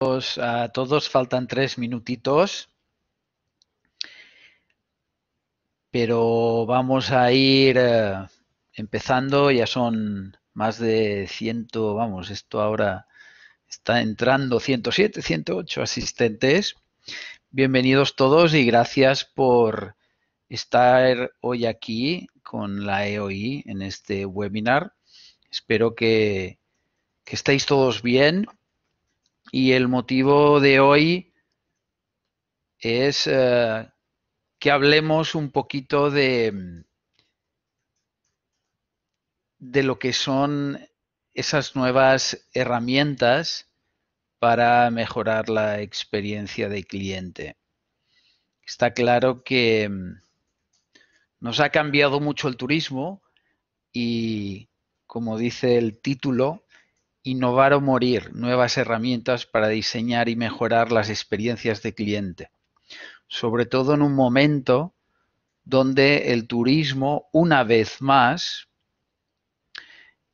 a todos, faltan tres minutitos. Pero vamos a ir eh, empezando, ya son más de 100, vamos, esto ahora está entrando 107, 108 asistentes. Bienvenidos todos y gracias por estar hoy aquí con la EOI en este webinar. Espero que, que estéis todos bien y el motivo de hoy es eh, que hablemos un poquito de, mm, de lo que son esas nuevas herramientas para mejorar la experiencia de cliente. Está claro que mm, nos ha cambiado mucho el turismo y, como dice el título, Innovar o morir, nuevas herramientas para diseñar y mejorar las experiencias de cliente. Sobre todo en un momento donde el turismo, una vez más,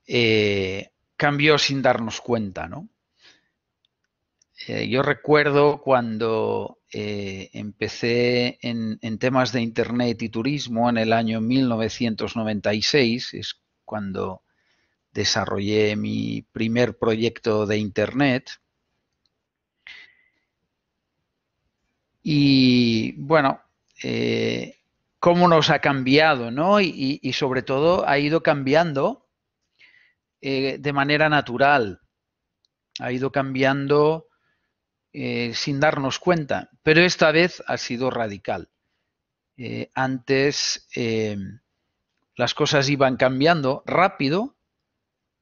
eh, cambió sin darnos cuenta, ¿no? Eh, yo recuerdo cuando eh, empecé en, en, temas de Internet y turismo en el año 1996, es cuando desarrollé mi primer proyecto de Internet. Y bueno, eh, cómo nos ha cambiado, ¿no? Y, sobre todo ha ido cambiando eh, de manera natural, ha ido cambiando eh, sin darnos cuenta, pero esta vez ha sido radical. antes las cosas iban cambiando rápido,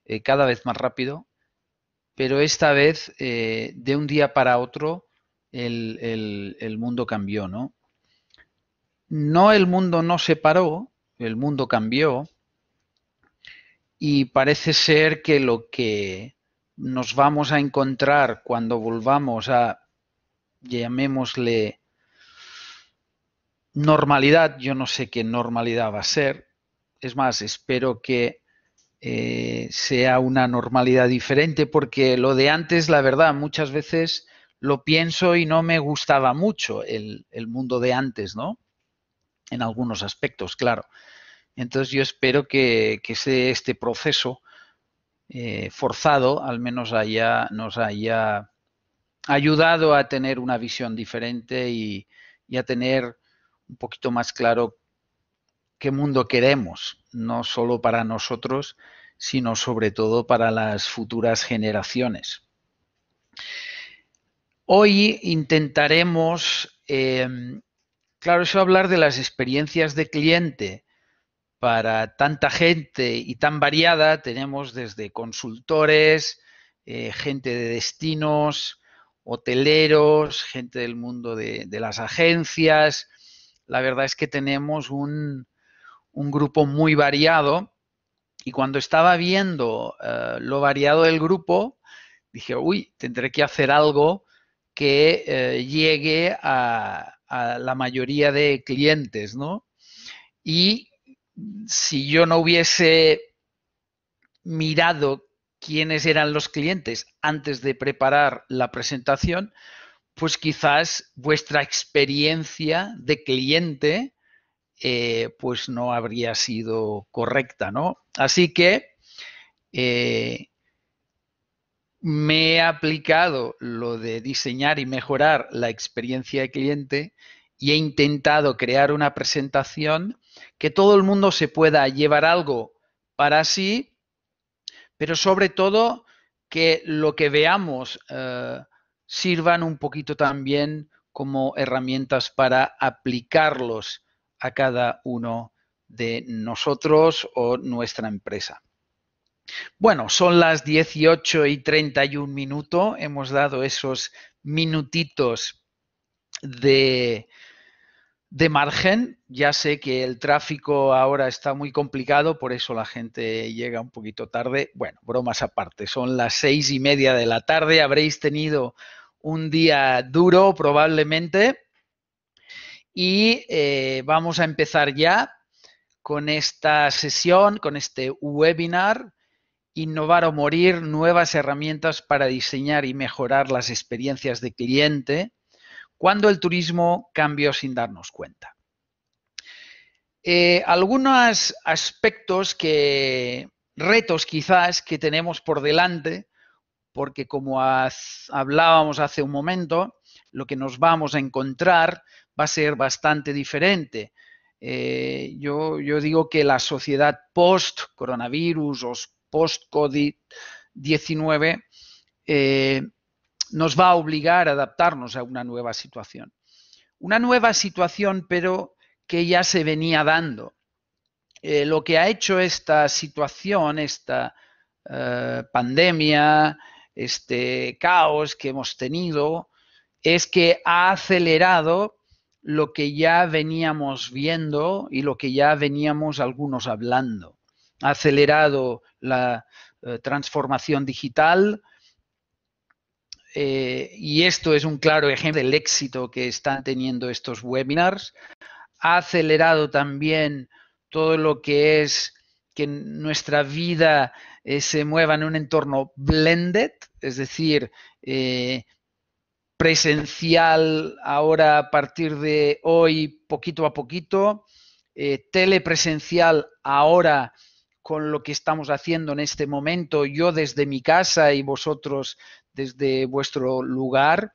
eh, cada vez más rápido, pero esta vez eh, de un día para otro el, el, mundo cambió, ¿no? No el mundo no se paró, el mundo cambió y parece ser que lo que nos vamos a encontrar cuando volvamos a, llamémosle, normalidad, yo no sé qué normalidad va a ser, es más, espero que eh, sea una normalidad diferente, porque lo de antes, la verdad, muchas veces lo pienso y no me gustaba mucho el, mundo de antes, ¿no? En algunos aspectos, claro. Entonces yo espero que, que este proceso eh, forzado al menos haya, nos haya ayudado a tener una visión diferente y, y a tener un poquito más claro qué mundo queremos, no solo para nosotros, sino sobre todo para las futuras generaciones. Hoy intentaremos, em, claro, eso hablar de las experiencias de cliente para tanta gente y tan variada. Tenemos desde consultores, eh, gente de destinos, hoteleros, gente del mundo de las agencias. La verdad es que tenemos un, un grupo muy variado y cuando estaba viendo eh, lo variado del grupo, dije, uy, tendré que hacer algo que eh, llegue a, a, la mayoría de clientes, ¿no? Y si yo no hubiese mirado quiénes eran los clientes antes de preparar la presentación, pues quizás vuestra experiencia de cliente eh, pues no habría sido correcta, ¿no? Así que eh, me he aplicado lo de diseñar y mejorar la experiencia de cliente y he intentado crear una presentación que todo el mundo se pueda llevar algo para sí, pero sobre todo que lo que veamos eh, sirvan un poquito también como herramientas para aplicarlos a cada uno de nosotros o nuestra empresa. Bueno, son las 18 y 31 minutos. Hemos dado esos minutitos de, de margen. Ya sé que el tráfico ahora está muy complicado, por eso la gente llega un poquito tarde. Bueno, bromas aparte, son las seis y media de la tarde. Habréis tenido un día duro probablemente y eh, vamos a empezar ya con esta sesión, con este webinar, Innovar o Morir, nuevas herramientas para diseñar y mejorar las experiencias de cliente, cuando el turismo cambió sin darnos cuenta. Eh, algunos aspectos que, retos quizás que tenemos por delante, porque como hablábamos hace un momento, lo que nos vamos a encontrar va a ser bastante diferente. Eh, yo, digo que la sociedad post-coronavirus o post-COVID-19 eh, nos va a obligar a adaptarnos a una nueva situación. Una nueva situación, pero que ya se venía dando. Eh, lo que ha hecho esta situación, esta pandemia, este caos que hemos tenido, es que ha acelerado lo que ya veníamos viendo y lo que ya veníamos algunos hablando. Ha acelerado la eh, transformación digital eh, y esto es un claro ejemplo del éxito que están teniendo estos webinars. Ha acelerado también todo lo que es que nuestra vida eh, se mueva en un entorno blended, es decir, presencial ahora a partir de hoy, poquito a poquito, eh, telepresencial ahora con lo que estamos haciendo en este momento, yo desde mi casa y vosotros desde vuestro lugar.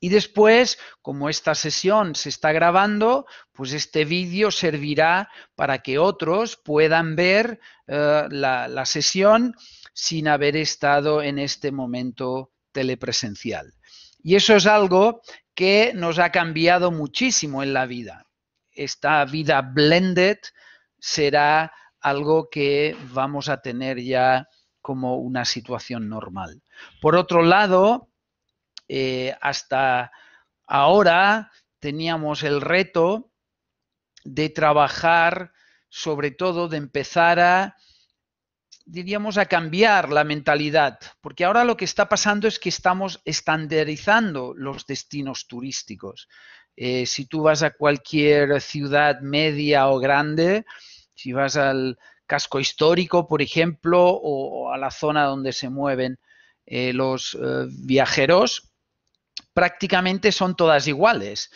Y después, como esta sesión se está grabando, pues este vídeo servirá para que otros puedan ver eh, la sesión sin haber estado en este momento telepresencial. Y eso es algo que nos ha cambiado muchísimo en la vida. Esta vida blended será algo que vamos a tener ya como una situación normal. Por otro lado, eh, hasta ahora teníamos el reto de trabajar, sobre todo de empezar a diríamos, a cambiar la mentalidad, porque ahora lo que está pasando es que estamos estandarizando los destinos turísticos. Eh, si tú vas a cualquier ciudad media o grande, si vas al casco histórico, por ejemplo, o, a la zona donde se mueven eh, los eh, viajeros, prácticamente son todas iguales.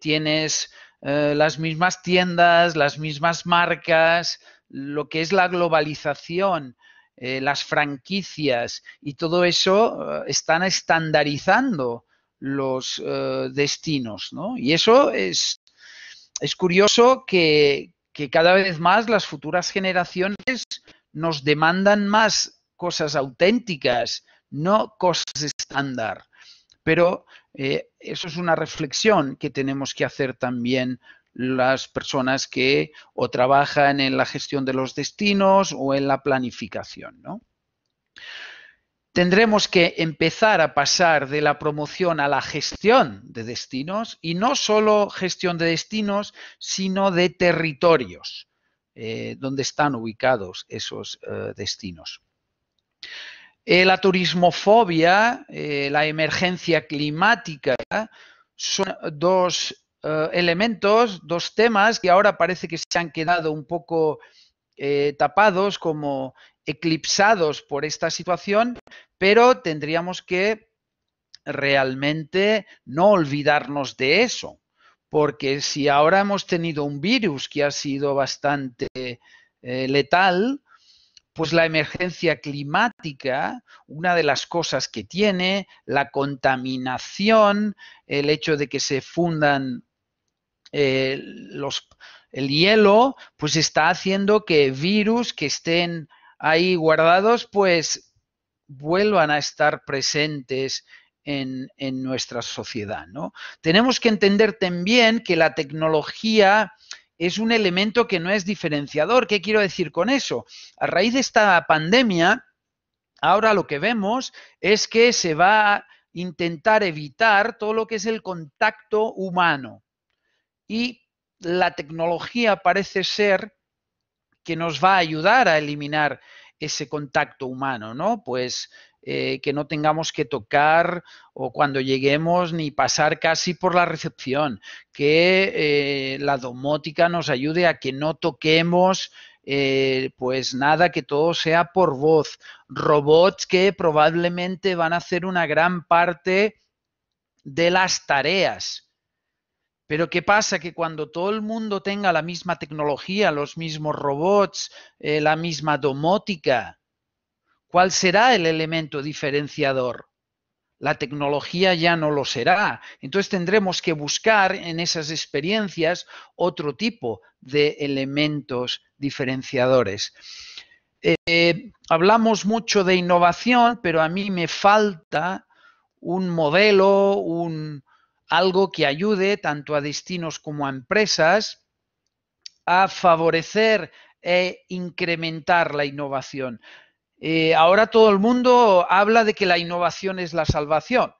tienes las mismas tiendas, las mismas marcas, lo que es la globalización, eh, las franquicias y todo eso eh, están estandarizando los eh, destinos, ¿no? Y eso es, es curioso que, cada vez más las futuras generaciones nos demandan más cosas auténticas, no cosas estándar. Pero eso es una reflexión que tenemos que hacer también las personas que o trabajan en la gestión de los destinos o en la planificación. Tendremos que empezar a pasar de la promoción a la gestión de destinos y no solo gestión de destinos, sino de territorios eh, donde están ubicados esos eh, destinos. Eh, la turismofobia, la emergencia climática, son dos eh, elementos, dos temas que ahora parece que se han quedado un poco eh, tapados, como eclipsados por esta situación, pero tendríamos que realmente no olvidarnos de eso, porque si ahora hemos tenido un virus que ha sido bastante eh, letal, pues la emergencia climática, una de las cosas que tiene, la contaminación, el hecho de que se fundan eh, el hielo pues está haciendo que virus que estén ahí guardados pues vuelvan a estar presentes en, en nuestra sociedad. ¿no? Tenemos que entender también que la tecnología es un elemento que no es diferenciador. ¿Qué quiero decir con eso? A raíz de esta pandemia, ahora lo que vemos es que se va a intentar evitar todo lo que es el contacto humano y la tecnología parece ser que nos va a ayudar a eliminar ese contacto humano, ¿no? Pues eh, que no tengamos que tocar o cuando lleguemos ni pasar casi por la recepción, que eh, la domótica nos ayude a que no toquemos eh, pues nada, que todo sea por voz, robots que probablemente van a hacer una gran parte de las tareas pero ¿qué pasa? Que cuando todo el mundo tenga la misma tecnología, los mismos robots, eh, la misma domótica, ¿cuál será el elemento diferenciador? La tecnología ya no lo será. Entonces tendremos que buscar en esas experiencias otro tipo de elementos diferenciadores. Eh, hablamos mucho de innovación, pero a mí me falta un modelo, un, algo que ayude tanto a destinos como a empresas a favorecer e incrementar la innovación. Eh, ahora todo el mundo habla de que la innovación es la salvación.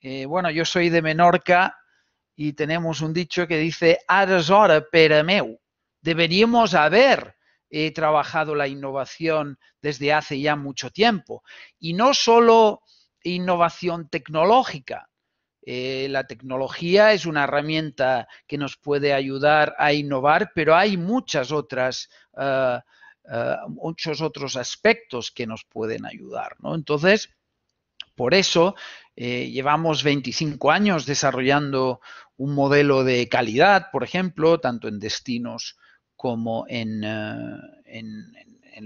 Eh, bueno, yo soy de Menorca y tenemos un dicho que dice, "arzor hora per meu. Deberíamos haber eh, trabajado la innovación desde hace ya mucho tiempo. Y no solo innovación tecnológica, eh, la tecnología es una herramienta que nos puede ayudar a innovar, pero hay muchas otras, ah, ah, muchos otros aspectos que nos pueden ayudar. Entonces, por eso eh, llevamos 25 años desarrollando un modelo de calidad, por ejemplo, tanto en destinos como en, ah, en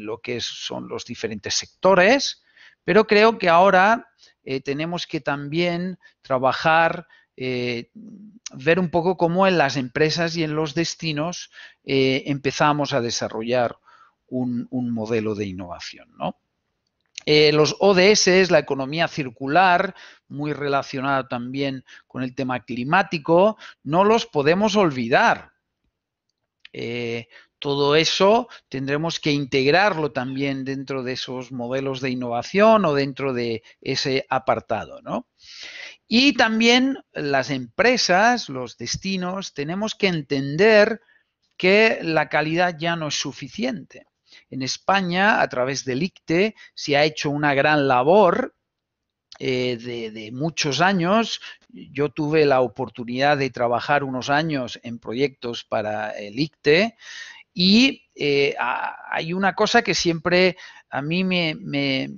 lo que son los diferentes sectores, pero creo que ahora eh, tenemos que también trabajar, eh, ver un poco cómo en las empresas y en los destinos eh, empezamos a desarrollar un, modelo de innovación. los ODS, la economía circular, muy relacionada también con el tema climático, no los podemos olvidar. Eh, todo eso tendremos que integrarlo también dentro de esos modelos de innovación o dentro de ese apartado, ¿no? Y también las empresas, los destinos, tenemos que entender que la calidad ya no es suficiente. En España, a través del ICTE, se ha hecho una gran labor eh, de muchos años. Yo tuve la oportunidad de trabajar unos años en proyectos para el ICTE y eh, hay una cosa que siempre a mí me,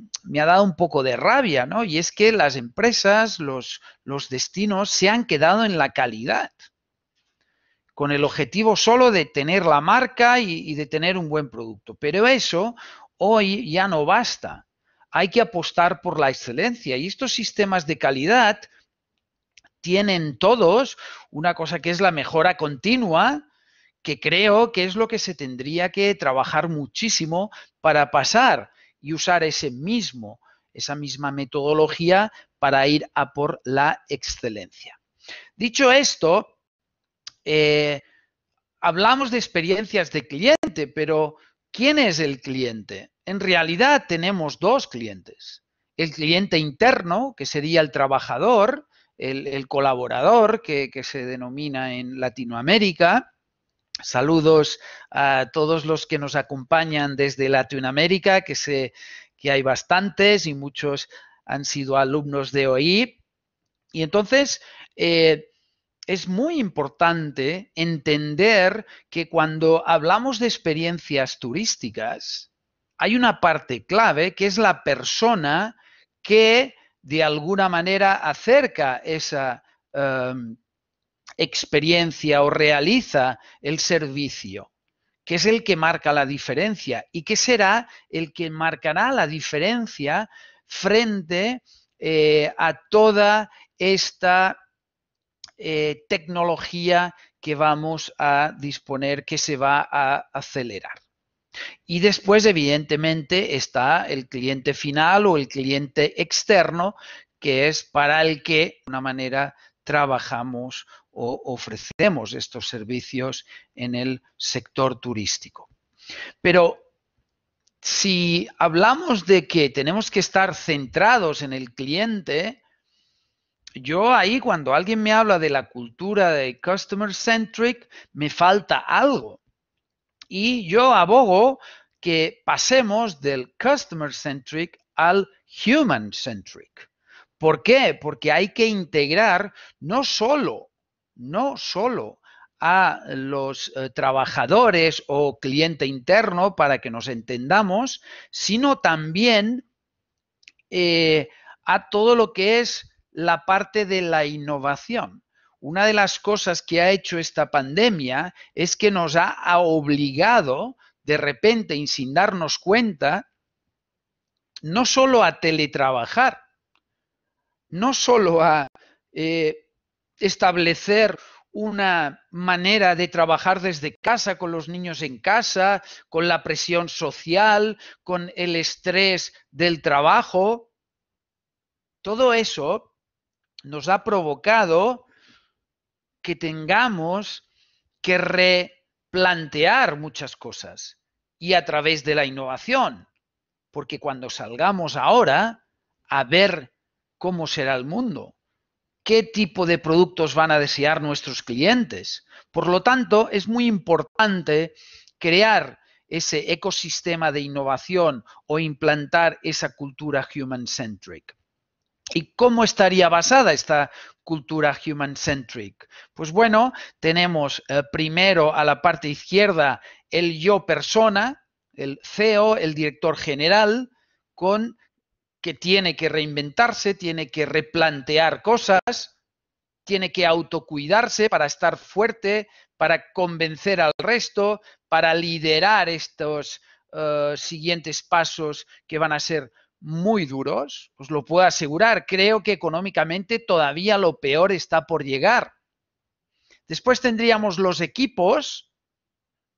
ha dado un poco de rabia, ¿no? Y es que las empresas, los, destinos se han quedado en la calidad, con el objetivo solo de tener la marca y de tener un buen producto. Pero eso hoy ya no basta. Hay que apostar por la excelencia y estos sistemas de calidad tienen todos una cosa que es la mejora continua, que creo que es lo que se tendría que trabajar muchísimo para pasar y usar ese mismo, esa misma metodología para ir a por la excelencia. Dicho esto, eh, hablamos de experiencias de cliente, pero ¿quién es el cliente? En realidad tenemos dos clientes. El cliente interno, que sería el trabajador, el, colaborador, que, se denomina en Latinoamérica, Saludos a todos los que nos acompañan desde Latinoamérica, que sé que hay bastantes y muchos han sido alumnos de hoy. Y entonces, eh, es muy importante entender que cuando hablamos de experiencias turísticas, hay una parte clave que es la persona que de alguna manera acerca esa, eh, experiencia o realiza el servicio, que es el que marca la diferencia y que será el que marcará la diferencia frente eh, a toda esta eh, tecnología que vamos a disponer, que se va a acelerar. Y después, evidentemente, está el cliente final o el cliente externo, que es para el que, de una manera, trabajamos o ofrecemos estos servicios en el sector turístico. Pero si hablamos de que tenemos que estar centrados en el cliente, yo ahí cuando alguien me habla de la cultura de customer centric, me falta algo. Y yo abogo que pasemos del customer centric al human centric. ¿Por qué? Porque hay que integrar no solo no solo a los eh, trabajadores o cliente interno para que nos entendamos, sino también eh, a todo lo que es la parte de la innovación. Una de las cosas que ha hecho esta pandemia es que nos ha obligado de repente y sin darnos cuenta, no solo a teletrabajar, no solo a eh, establecer una manera de trabajar desde casa, con los niños en casa, con la presión social, con el estrés del trabajo. Todo eso nos ha provocado que tengamos que replantear muchas cosas y a través de la innovación, porque cuando salgamos ahora a ver cómo será el mundo, qué tipo de productos van a desear nuestros clientes. Por lo tanto, es muy importante crear ese ecosistema de innovación o implantar esa cultura human-centric. ¿Y cómo estaría basada esta cultura human-centric? Pues bueno, tenemos eh, primero a la parte izquierda el yo persona, el CEO, el director general, con que tiene que reinventarse, tiene que replantear cosas, tiene que autocuidarse para estar fuerte, para convencer al resto, para liderar estos eh, siguientes pasos que van a ser muy duros, os lo puedo asegurar, creo que económicamente todavía lo peor está por llegar. Después tendríamos los equipos,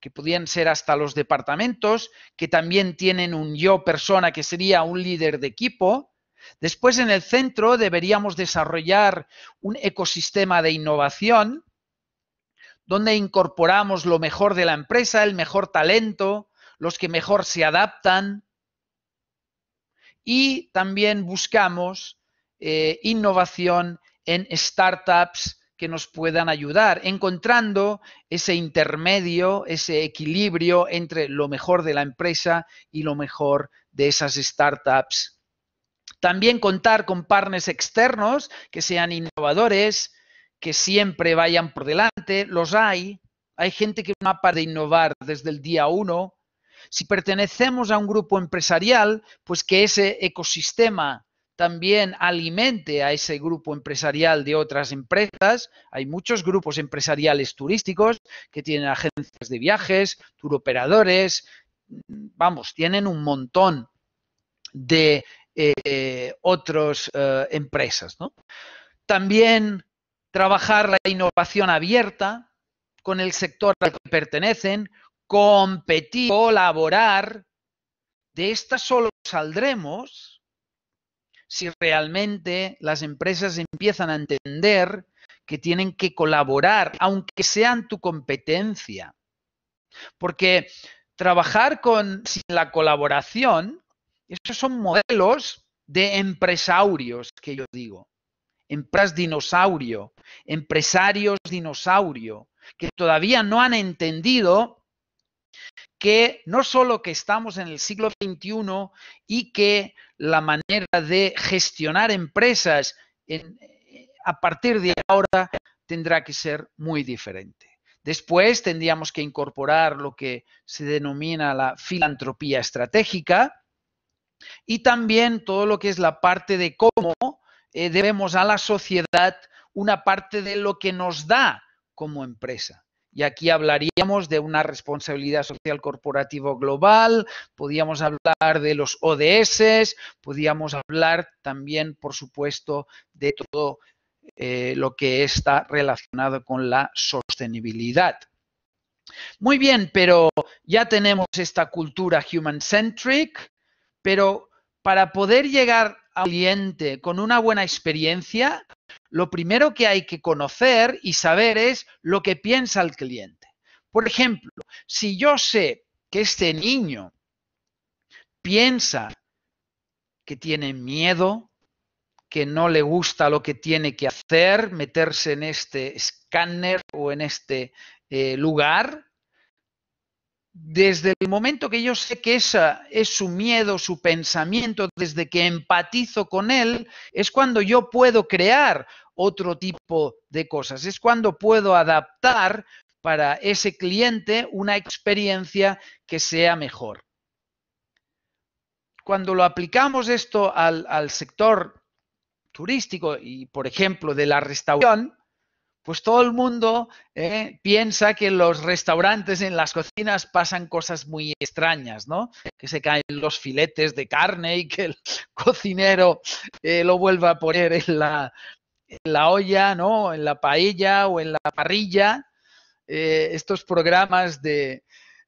que podían ser hasta los departamentos, que también tienen un yo persona que sería un líder de equipo. Después en el centro deberíamos desarrollar un ecosistema de innovación donde incorporamos lo mejor de la empresa, el mejor talento, los que mejor se adaptan y también buscamos eh, innovación en startups, que nos puedan ayudar, encontrando ese intermedio, ese equilibrio entre lo mejor de la empresa y lo mejor de esas startups. También contar con partners externos que sean innovadores, que siempre vayan por delante, los hay. Hay gente que mapa para de innovar desde el día uno. Si pertenecemos a un grupo empresarial, pues que ese ecosistema también alimente a ese grupo empresarial de otras empresas. Hay muchos grupos empresariales turísticos que tienen agencias de viajes, turoperadores, vamos, tienen un montón de eh, otras eh, empresas. También trabajar la innovación abierta con el sector al que pertenecen, competir, colaborar. De esta solo saldremos si realmente las empresas empiezan a entender que tienen que colaborar, aunque sean tu competencia. Porque trabajar con sin la colaboración, esos son modelos de empresarios que yo digo. Empresas dinosaurio, empresarios dinosaurio, que todavía no han entendido que no solo que estamos en el siglo XXI y que la manera de gestionar empresas eh, a partir de ahora tendrá que ser muy diferente. Después tendríamos que incorporar lo que se denomina la filantropía estratégica y también todo lo que es la parte de cómo eh, debemos a la sociedad una parte de lo que nos da como empresa. Y aquí hablaríamos de una responsabilidad social corporativa global, podíamos hablar de los ODS, podíamos hablar también, por supuesto, de todo eh, lo que está relacionado con la sostenibilidad. Muy bien, pero ya tenemos esta cultura human-centric, pero para poder llegar cliente con una buena experiencia, lo primero que hay que conocer y saber es lo que piensa el cliente. Por ejemplo, si yo sé que este niño piensa que tiene miedo, que no le gusta lo que tiene que hacer, meterse en este escáner o en este eh, lugar, desde el momento que yo sé que esa es su miedo, su pensamiento, desde que empatizo con él, es cuando yo puedo crear otro tipo de cosas, es cuando puedo adaptar para ese cliente una experiencia que sea mejor. Cuando lo aplicamos esto al, al sector turístico y, por ejemplo, de la restauración, pues todo el mundo eh, piensa que en los restaurantes, en las cocinas, pasan cosas muy extrañas, ¿no? Que se caen los filetes de carne y que el cocinero eh, lo vuelva a poner en la, olla, ¿no? En la paella o en la parrilla. Eh, estos programas de,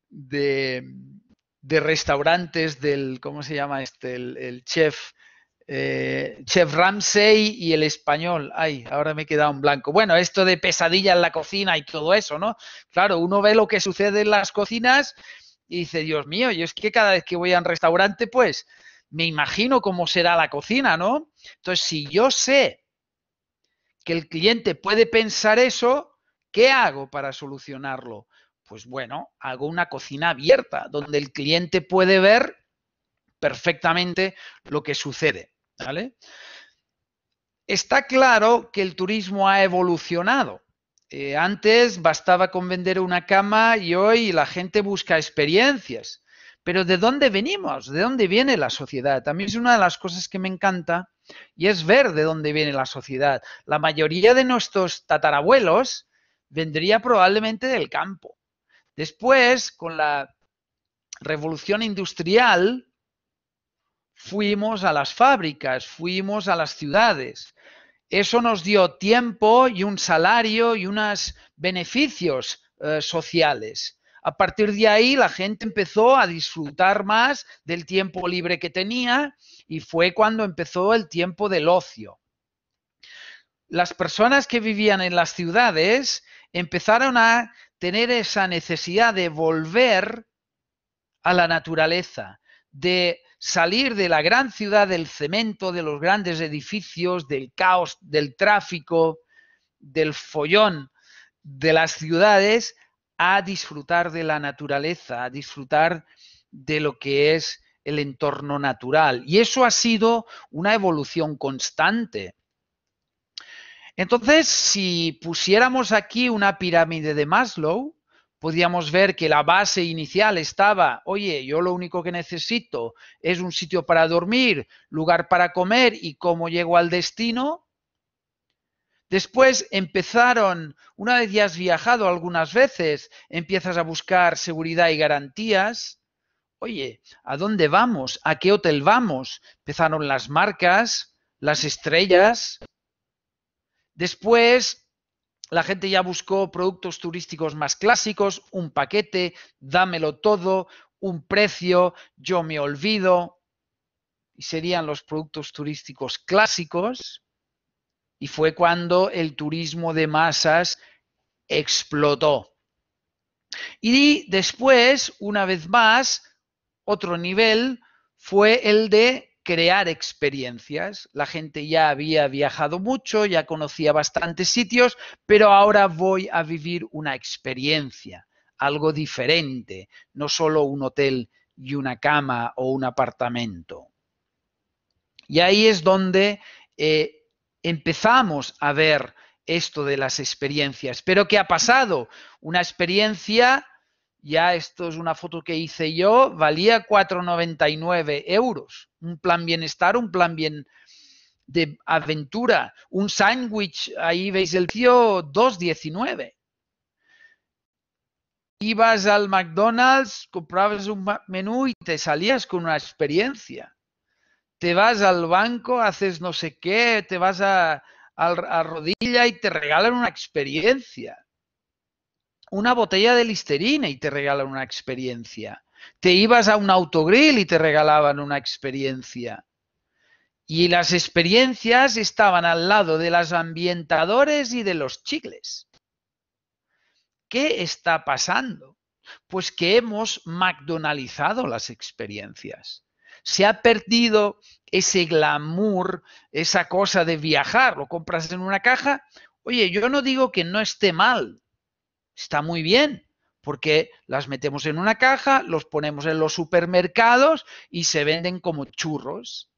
de, restaurantes del, ¿cómo se llama este? el chef eh, Chef Ramsey y el español. Ay, ahora me he quedado en blanco. Bueno, esto de pesadilla en la cocina y todo eso, ¿no? Claro, uno ve lo que sucede en las cocinas y dice, Dios mío, yo es que cada vez que voy a un restaurante, pues me imagino cómo será la cocina, ¿no? Entonces, si yo sé que el cliente puede pensar eso, ¿qué hago para solucionarlo? Pues bueno, hago una cocina abierta, donde el cliente puede ver perfectamente lo que sucede. ¿vale? Está claro que el turismo ha evolucionado. Eh, antes bastaba con vender una cama y hoy la gente busca experiencias. Pero ¿de dónde venimos? ¿De dónde viene la sociedad? También es una de las cosas que me encanta y es ver de dónde viene la sociedad. La mayoría de nuestros tatarabuelos vendría probablemente del campo. Después, con la revolución industrial, fuimos a las fábricas, fuimos a las ciudades. Eso nos dio tiempo y un salario y unos beneficios eh, sociales. A partir de ahí la gente empezó a disfrutar más del tiempo libre que tenía y fue cuando empezó el tiempo del ocio. Las personas que vivían en las ciudades empezaron a tener esa necesidad de volver a la naturaleza, de salir de la gran ciudad, del cemento, de los grandes edificios, del caos, del tráfico, del follón de las ciudades, a disfrutar de la naturaleza, a disfrutar de lo que es el entorno natural. Y eso ha sido una evolución constante. Entonces, si pusiéramos aquí una pirámide de Maslow, podíamos ver que la base inicial estaba, oye, yo lo único que necesito es un sitio para dormir, lugar para comer y cómo llego al destino. Después empezaron, una vez ya has viajado algunas veces, empiezas a buscar seguridad y garantías. Oye, ¿a dónde vamos? ¿A qué hotel vamos? Empezaron las marcas, las estrellas. Después la gente ya buscó productos turísticos más clásicos, un paquete, dámelo todo, un precio, yo me olvido, y serían los productos turísticos clásicos, y fue cuando el turismo de masas explotó. Y después, una vez más, otro nivel fue el de crear experiencias. La gente ya había viajado mucho, ya conocía bastantes sitios, pero ahora voy a vivir una experiencia, algo diferente, no solo un hotel y una cama o un apartamento. Y ahí es donde eh, empezamos a ver esto de las experiencias. Pero ¿qué ha pasado? Una experiencia ya esto es una foto que hice yo, valía 4,99 euros. Un plan bienestar, un plan bien de aventura, un sándwich, ahí veis el tío 2,19. Ibas al McDonald's, comprabas un menú y te salías con una experiencia. Te vas al banco, haces no sé qué, te vas a, rodilla y te regalan una experiencia una botella de listerina y te regalan una experiencia. Te ibas a un autogrill y te regalaban una experiencia. Y las experiencias estaban al lado de los ambientadores y de los chicles. ¿Qué está pasando? Pues que hemos McDonaldizado las experiencias. Se ha perdido ese glamour, esa cosa de viajar. Lo compras en una caja. Oye, yo no digo que no esté mal, está muy bien, porque las metemos en una caja, los ponemos en los supermercados y se venden como churros.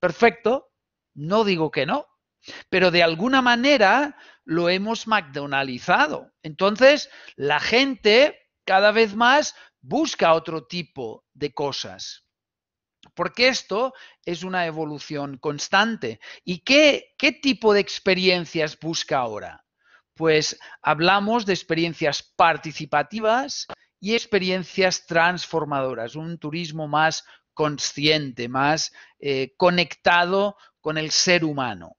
Perfecto, no digo que no, pero de alguna manera lo hemos McDonaldizado. Entonces, la gente cada vez más busca otro tipo de cosas. Porque esto es una evolución constante. ¿Y qué, qué tipo de experiencias busca ahora? pues hablamos de experiencias participativas y experiencias transformadoras, un turismo más consciente, más eh, conectado con el ser humano.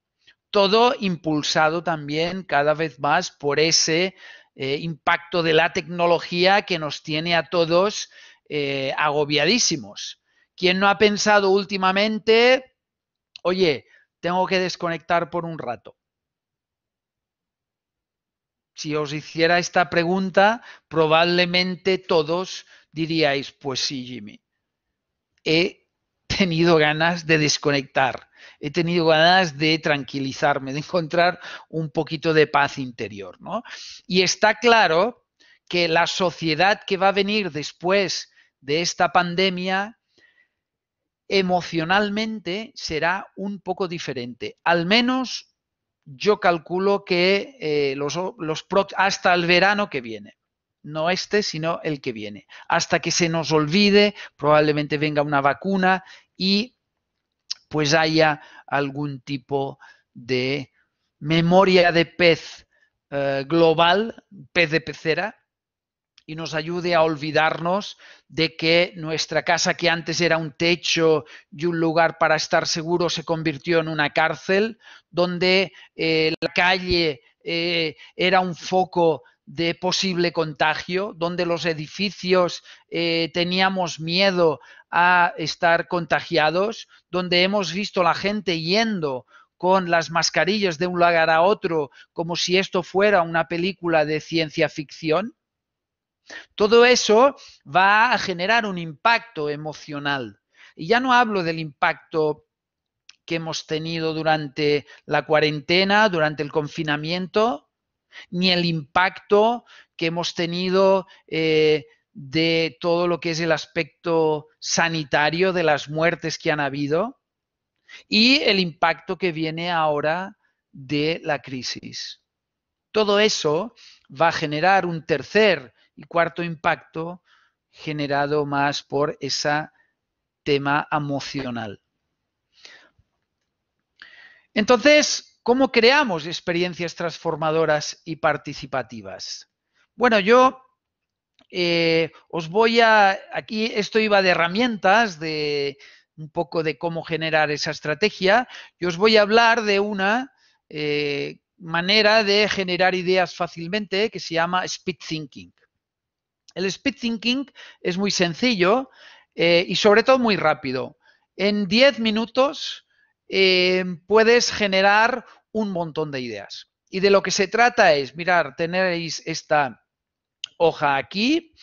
Todo impulsado también cada vez más por ese eh, impacto de la tecnología que nos tiene a todos eh, agobiadísimos. ¿Quién no ha pensado últimamente, oye, tengo que desconectar por un rato? si os hiciera esta pregunta, probablemente todos diríais, pues sí, Jimmy, he tenido ganas de desconectar, he tenido ganas de tranquilizarme, de encontrar un poquito de paz interior, Y está claro que la sociedad que va a venir después de esta pandemia emocionalmente será un poco diferente, al menos yo calculo que eh, los, hasta el verano que viene. No este, sino el que viene. Hasta que se nos olvide, probablemente venga una vacuna y pues haya algún tipo de memoria de pez eh, global, pez de pecera, y nos ayude a olvidarnos de que nuestra casa, que antes era un techo y un lugar para estar seguro, se convirtió en una cárcel, donde eh, la calle eh, era un foco de posible contagio, donde los edificios eh, teníamos miedo a estar contagiados, donde hemos visto la gente yendo con las mascarillas de un lugar a otro como si esto fuera una película de ciencia ficción todo eso va a generar un impacto emocional. Y ya no hablo del impacto que hemos tenido durante la cuarentena, durante el confinamiento, ni el impacto que hemos tenido eh, de todo lo que es el aspecto sanitario, de las muertes que han habido, y el impacto que viene ahora de la crisis. Todo eso va a generar un tercer y cuarto impacto generado más por ese tema emocional. Entonces, ¿cómo creamos experiencias transformadoras y participativas? Bueno, yo eh, os voy a, aquí esto iba de herramientas, de un poco de cómo generar esa estrategia, Yo os voy a hablar de una eh, manera de generar ideas fácilmente que se llama speed thinking. El speed thinking es muy sencillo eh, y sobre todo muy rápido. En 10 minutos eh, puedes generar un montón de ideas. Y de lo que se trata es, mirar, tenéis esta hoja aquí,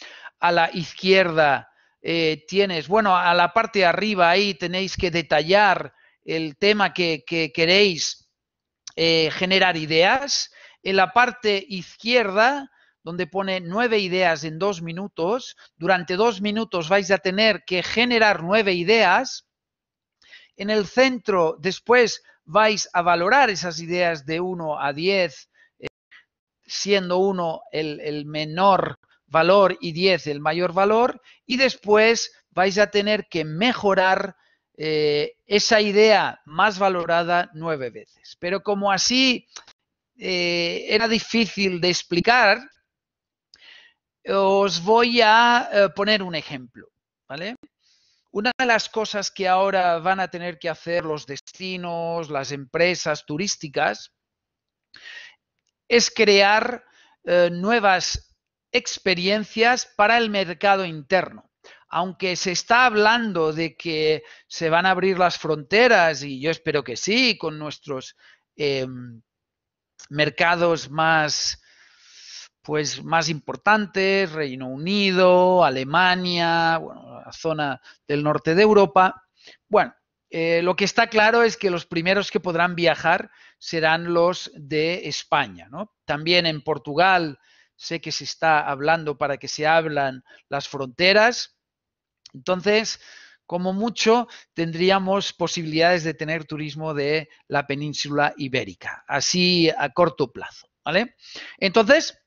a la izquierda eh, tienes, bueno, a la parte de arriba ahí tenéis que detallar el tema que, queréis generar ideas. En la parte izquierda donde pone nueve ideas en dos minutos. Durante dos minutos vais a tener que generar nueve ideas. En el centro, después vais a valorar esas ideas de 1 a 10, eh, siendo uno el, menor valor y 10 el mayor valor. Y después vais a tener que mejorar eh, esa idea más valorada nueve veces. Pero como así eh, era difícil de explicar, os voy a eh, poner un ejemplo, ¿vale? Una de las cosas que ahora van a tener que hacer los destinos, las empresas turísticas, es crear eh, nuevas experiencias para el mercado interno. Aunque se está hablando de que se van a abrir las fronteras, y yo espero que sí, con nuestros em, mercados más pues más importantes, Reino Unido, Alemania, bueno, la zona del norte de Europa. Bueno, eh, lo que está claro es que los primeros que podrán viajar serán los de España. ¿no? También en Portugal sé que se está hablando para que se hablan las fronteras. Entonces, como mucho, tendríamos posibilidades de tener turismo de la península ibérica, así a corto plazo. ¿vale? Entonces,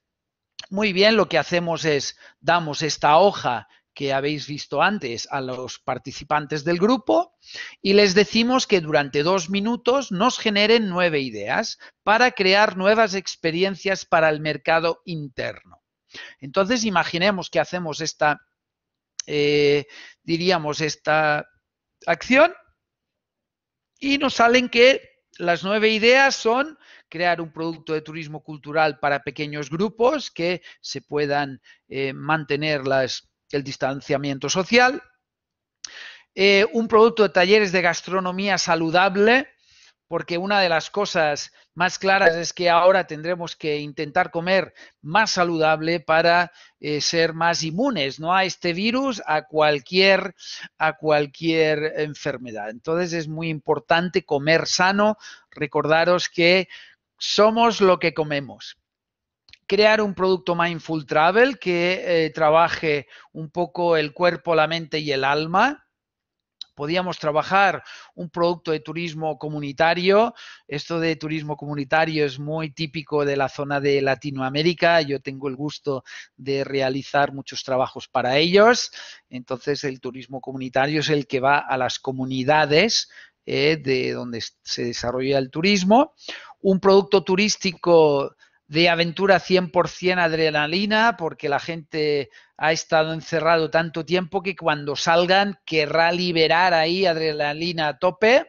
muy bien, lo que hacemos es damos esta hoja que habéis visto antes a los participantes del grupo y les decimos que durante dos minutos nos generen nueve ideas para crear nuevas experiencias para el mercado interno. Entonces, imaginemos que hacemos esta, eh, diríamos, esta acción y nos salen que las nueve ideas son crear un producto de turismo cultural para pequeños grupos que se puedan eh, mantener el distanciamiento social. Eh, un producto de talleres de gastronomía saludable, porque una de las cosas más claras es que ahora tendremos que intentar comer más saludable para eh, ser más inmunes, ¿no? A este virus, a cualquier, a cualquier enfermedad. Entonces es muy importante comer sano. Recordaros que somos lo que comemos. Crear un producto Mindful Travel que eh, trabaje un poco el cuerpo, la mente y el alma. Podíamos trabajar un producto de turismo comunitario. Esto de turismo comunitario es muy típico de la zona de Latinoamérica. Yo tengo el gusto de realizar muchos trabajos para ellos. Entonces, el turismo comunitario es el que va a las comunidades eh, de donde se desarrolla el turismo un producto turístico de aventura 100% adrenalina, porque la gente ha estado encerrado tanto tiempo que cuando salgan querrá liberar ahí adrenalina a tope,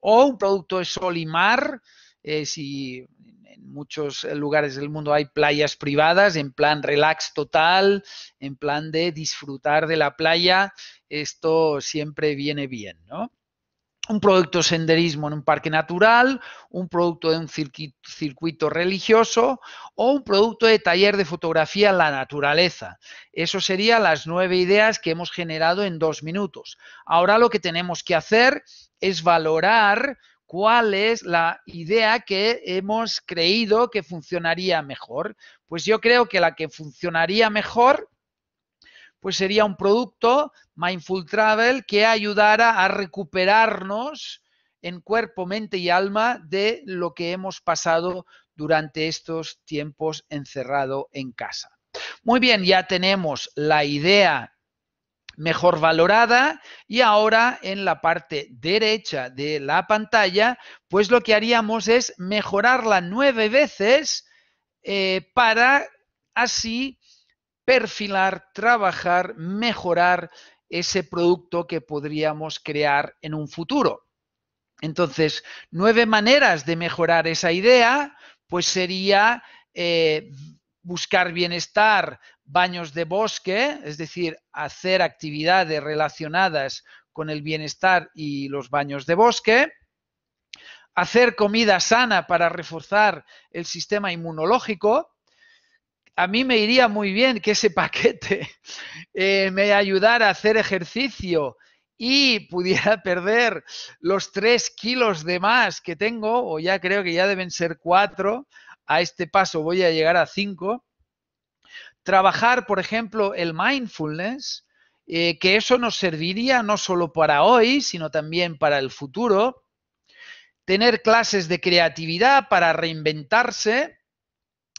o un producto de sol y mar, eh, si en muchos lugares del mundo hay playas privadas, en plan relax total, en plan de disfrutar de la playa, esto siempre viene bien, ¿no? un producto de senderismo en un parque natural, un producto de un circuito religioso o un producto de taller de fotografía en la naturaleza. Eso serían las nueve ideas que hemos generado en dos minutos. Ahora lo que tenemos que hacer es valorar cuál es la idea que hemos creído que funcionaría mejor. Pues yo creo que la que funcionaría mejor pues sería un producto, Mindful Travel, que ayudara a recuperarnos en cuerpo, mente y alma de lo que hemos pasado durante estos tiempos encerrado en casa. Muy bien, ya tenemos la idea mejor valorada y ahora en la parte derecha de la pantalla, pues lo que haríamos es mejorarla nueve veces eh, para así perfilar, trabajar, mejorar ese producto que podríamos crear en un futuro. Entonces, nueve maneras de mejorar esa idea, pues sería eh, buscar bienestar, baños de bosque, es decir, hacer actividades relacionadas con el bienestar y los baños de bosque, hacer comida sana para reforzar el sistema inmunológico, a mí me iría muy bien que ese paquete eh, me ayudara a hacer ejercicio y pudiera perder los tres kilos de más que tengo, o ya creo que ya deben ser cuatro, a este paso voy a llegar a cinco. Trabajar, por ejemplo, el mindfulness, eh, que eso nos serviría no solo para hoy, sino también para el futuro. Tener clases de creatividad para reinventarse,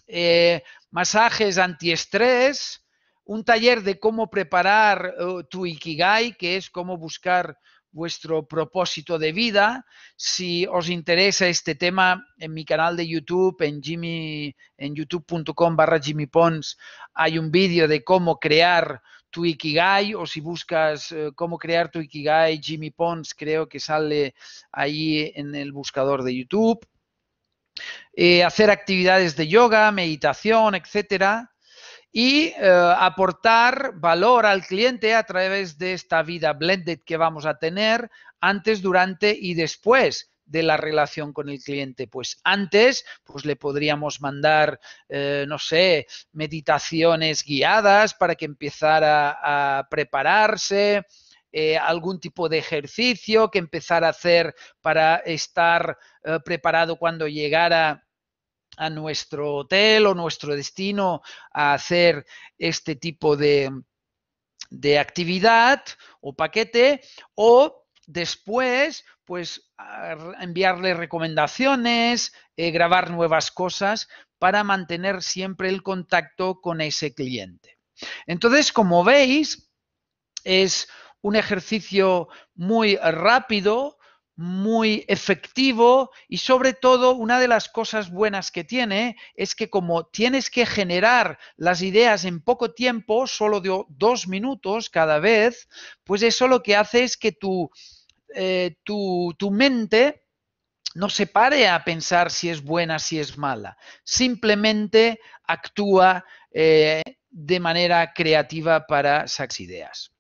eh, masajes antiestrés, un taller de cómo preparar eh, tu ikigai, que es cómo buscar vuestro propósito de vida. Si os interesa este tema, en mi canal de YouTube, en, en youtube.com barra Jimmy Pons, hay un vídeo de cómo crear tu Ikigai o si buscas eh, cómo crear tu Ikigai, Jimmy Pons, creo que sale ahí en el buscador de YouTube. Eh, hacer actividades de yoga, meditación, etcétera, y eh, aportar valor al cliente a través de esta vida blended que vamos a tener antes, durante y después de la relación con el cliente. Pues antes, pues le podríamos mandar, eh, no sé, meditaciones guiadas para que empezara a prepararse, eh, algún tipo de ejercicio que empezar a hacer para estar eh, preparado cuando llegara a nuestro hotel o nuestro destino a hacer este tipo de, actividad o paquete o después pues enviarle recomendaciones, eh, grabar nuevas cosas para mantener siempre el contacto con ese cliente. Entonces, como veis, es un ejercicio muy rápido, muy efectivo y sobre todo una de las cosas buenas que tiene es que como tienes que generar las ideas en poco tiempo, solo de dos minutos cada vez, pues eso lo que hace es que tu, eh, tu, mente no se pare a pensar si es buena, si es mala, simplemente actúa eh, de manera creativa para esas ideas.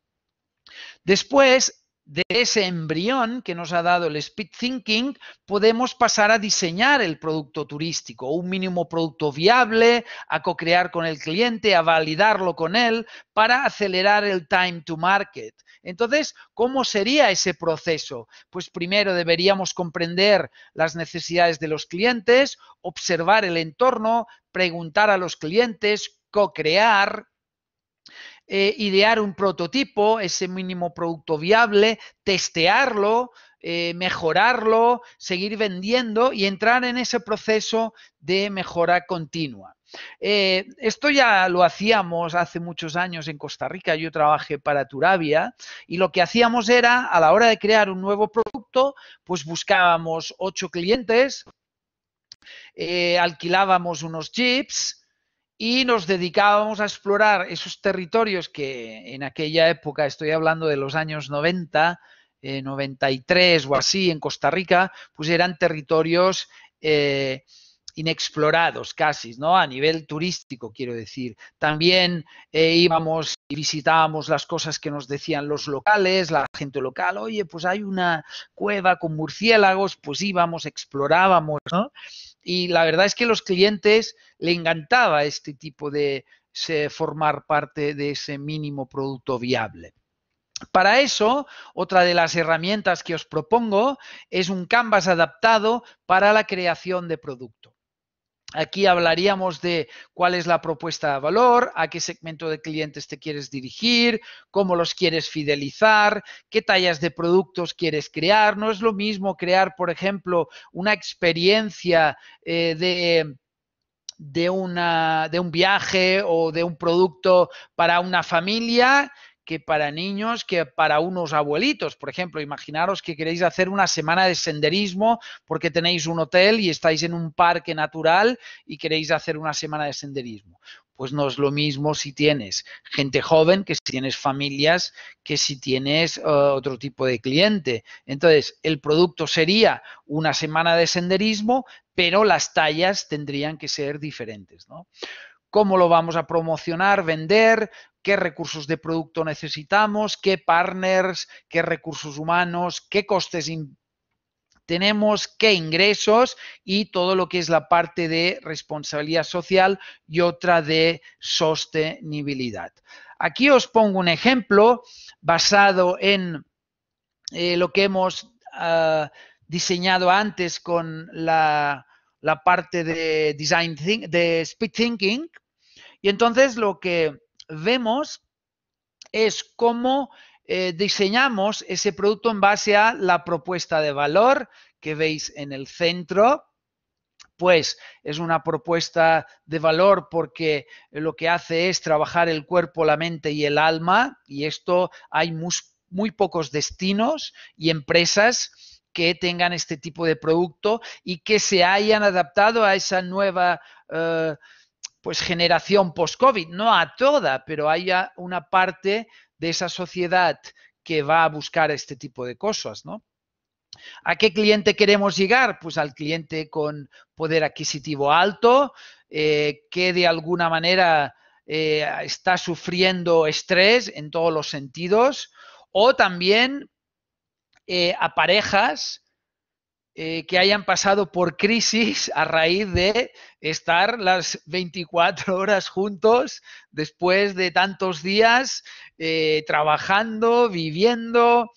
Después de ese embrión que nos ha dado el speed thinking, podemos pasar a diseñar el producto turístico, un mínimo producto viable, a co-crear con el cliente, a validarlo con él, para acelerar el time to market. Entonces, ¿cómo sería ese proceso? Pues primero deberíamos comprender las necesidades de los clientes, observar el entorno, preguntar a los clientes, co-crear, eh, idear un prototipo, ese mínimo producto viable, testearlo, eh, mejorarlo, seguir vendiendo y entrar en ese proceso de mejora continua. Eh, esto ya lo hacíamos hace muchos años en Costa Rica, yo trabajé para Turabia y lo que hacíamos era, a la hora de crear un nuevo producto, pues buscábamos ocho clientes, alquilábamos unos chips, y nos dedicábamos a explorar esos territorios que en aquella época, estoy hablando de los años 90, 93 eh, o así, en Costa Rica, pues eran territorios eh, inexplorados casi, ¿no? A nivel turístico, quiero decir. También eh, íbamos y visitábamos las cosas que nos decían los locales, la gente local, oye, pues hay una cueva con murciélagos, pues íbamos, explorábamos, ¿no? Y la verdad es que a los clientes le encantaba este tipo de formar parte de ese mínimo producto viable. Para eso, otra de las herramientas que os propongo es un canvas adaptado para la creación de productos. Aquí hablaríamos de cuál es la propuesta de valor, a qué segmento de clientes te quieres dirigir, cómo los quieres fidelizar, qué tallas de productos quieres crear. No es lo mismo crear, por ejemplo, una experiencia eh, de un viaje o de un producto para una familia que para niños que para unos abuelitos. Por ejemplo, imaginaros que queréis hacer una semana de senderismo porque tenéis un hotel y estáis en un parque natural y queréis hacer una semana de senderismo. Pues no es lo mismo si tienes gente joven que si tienes familias que si tienes eh, otro tipo de cliente. Entonces, el producto sería una semana de senderismo, pero las tallas tendrían que ser diferentes. ¿no? cómo lo vamos a promocionar, vender, qué recursos de producto necesitamos, qué partners, qué recursos humanos, qué costes tenemos, qué ingresos y todo lo que es la parte de responsabilidad social y otra de sostenibilidad. Aquí os pongo un ejemplo basado en eh, lo que hemos ah, diseñado antes con la, parte de design de speed thinking. Y entonces lo que vemos es cómo eh, diseñamos ese producto en base a la propuesta de valor que veis en el centro. Pues es una propuesta de valor porque lo que hace es trabajar el cuerpo, la mente y el alma y esto hay muy, pocos destinos y empresas que tengan este tipo de producto y que se hayan adaptado a esa nueva eh, pues generación post-COVID, no a toda, pero haya una parte de esa sociedad que va a buscar este tipo de cosas, ¿no? ¿A qué cliente queremos llegar? Pues al cliente con poder adquisitivo alto, eh, que de alguna manera eh, está sufriendo estrés en todos los sentidos, o también eh, a parejas eh, que hayan pasado por crisis a raíz de estar las 24 horas juntos después de tantos días eh, trabajando, viviendo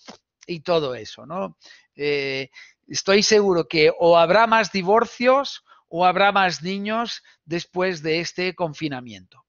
y todo eso, ¿no? Eh, estoy seguro que o habrá más divorcios o habrá más niños después de este confinamiento.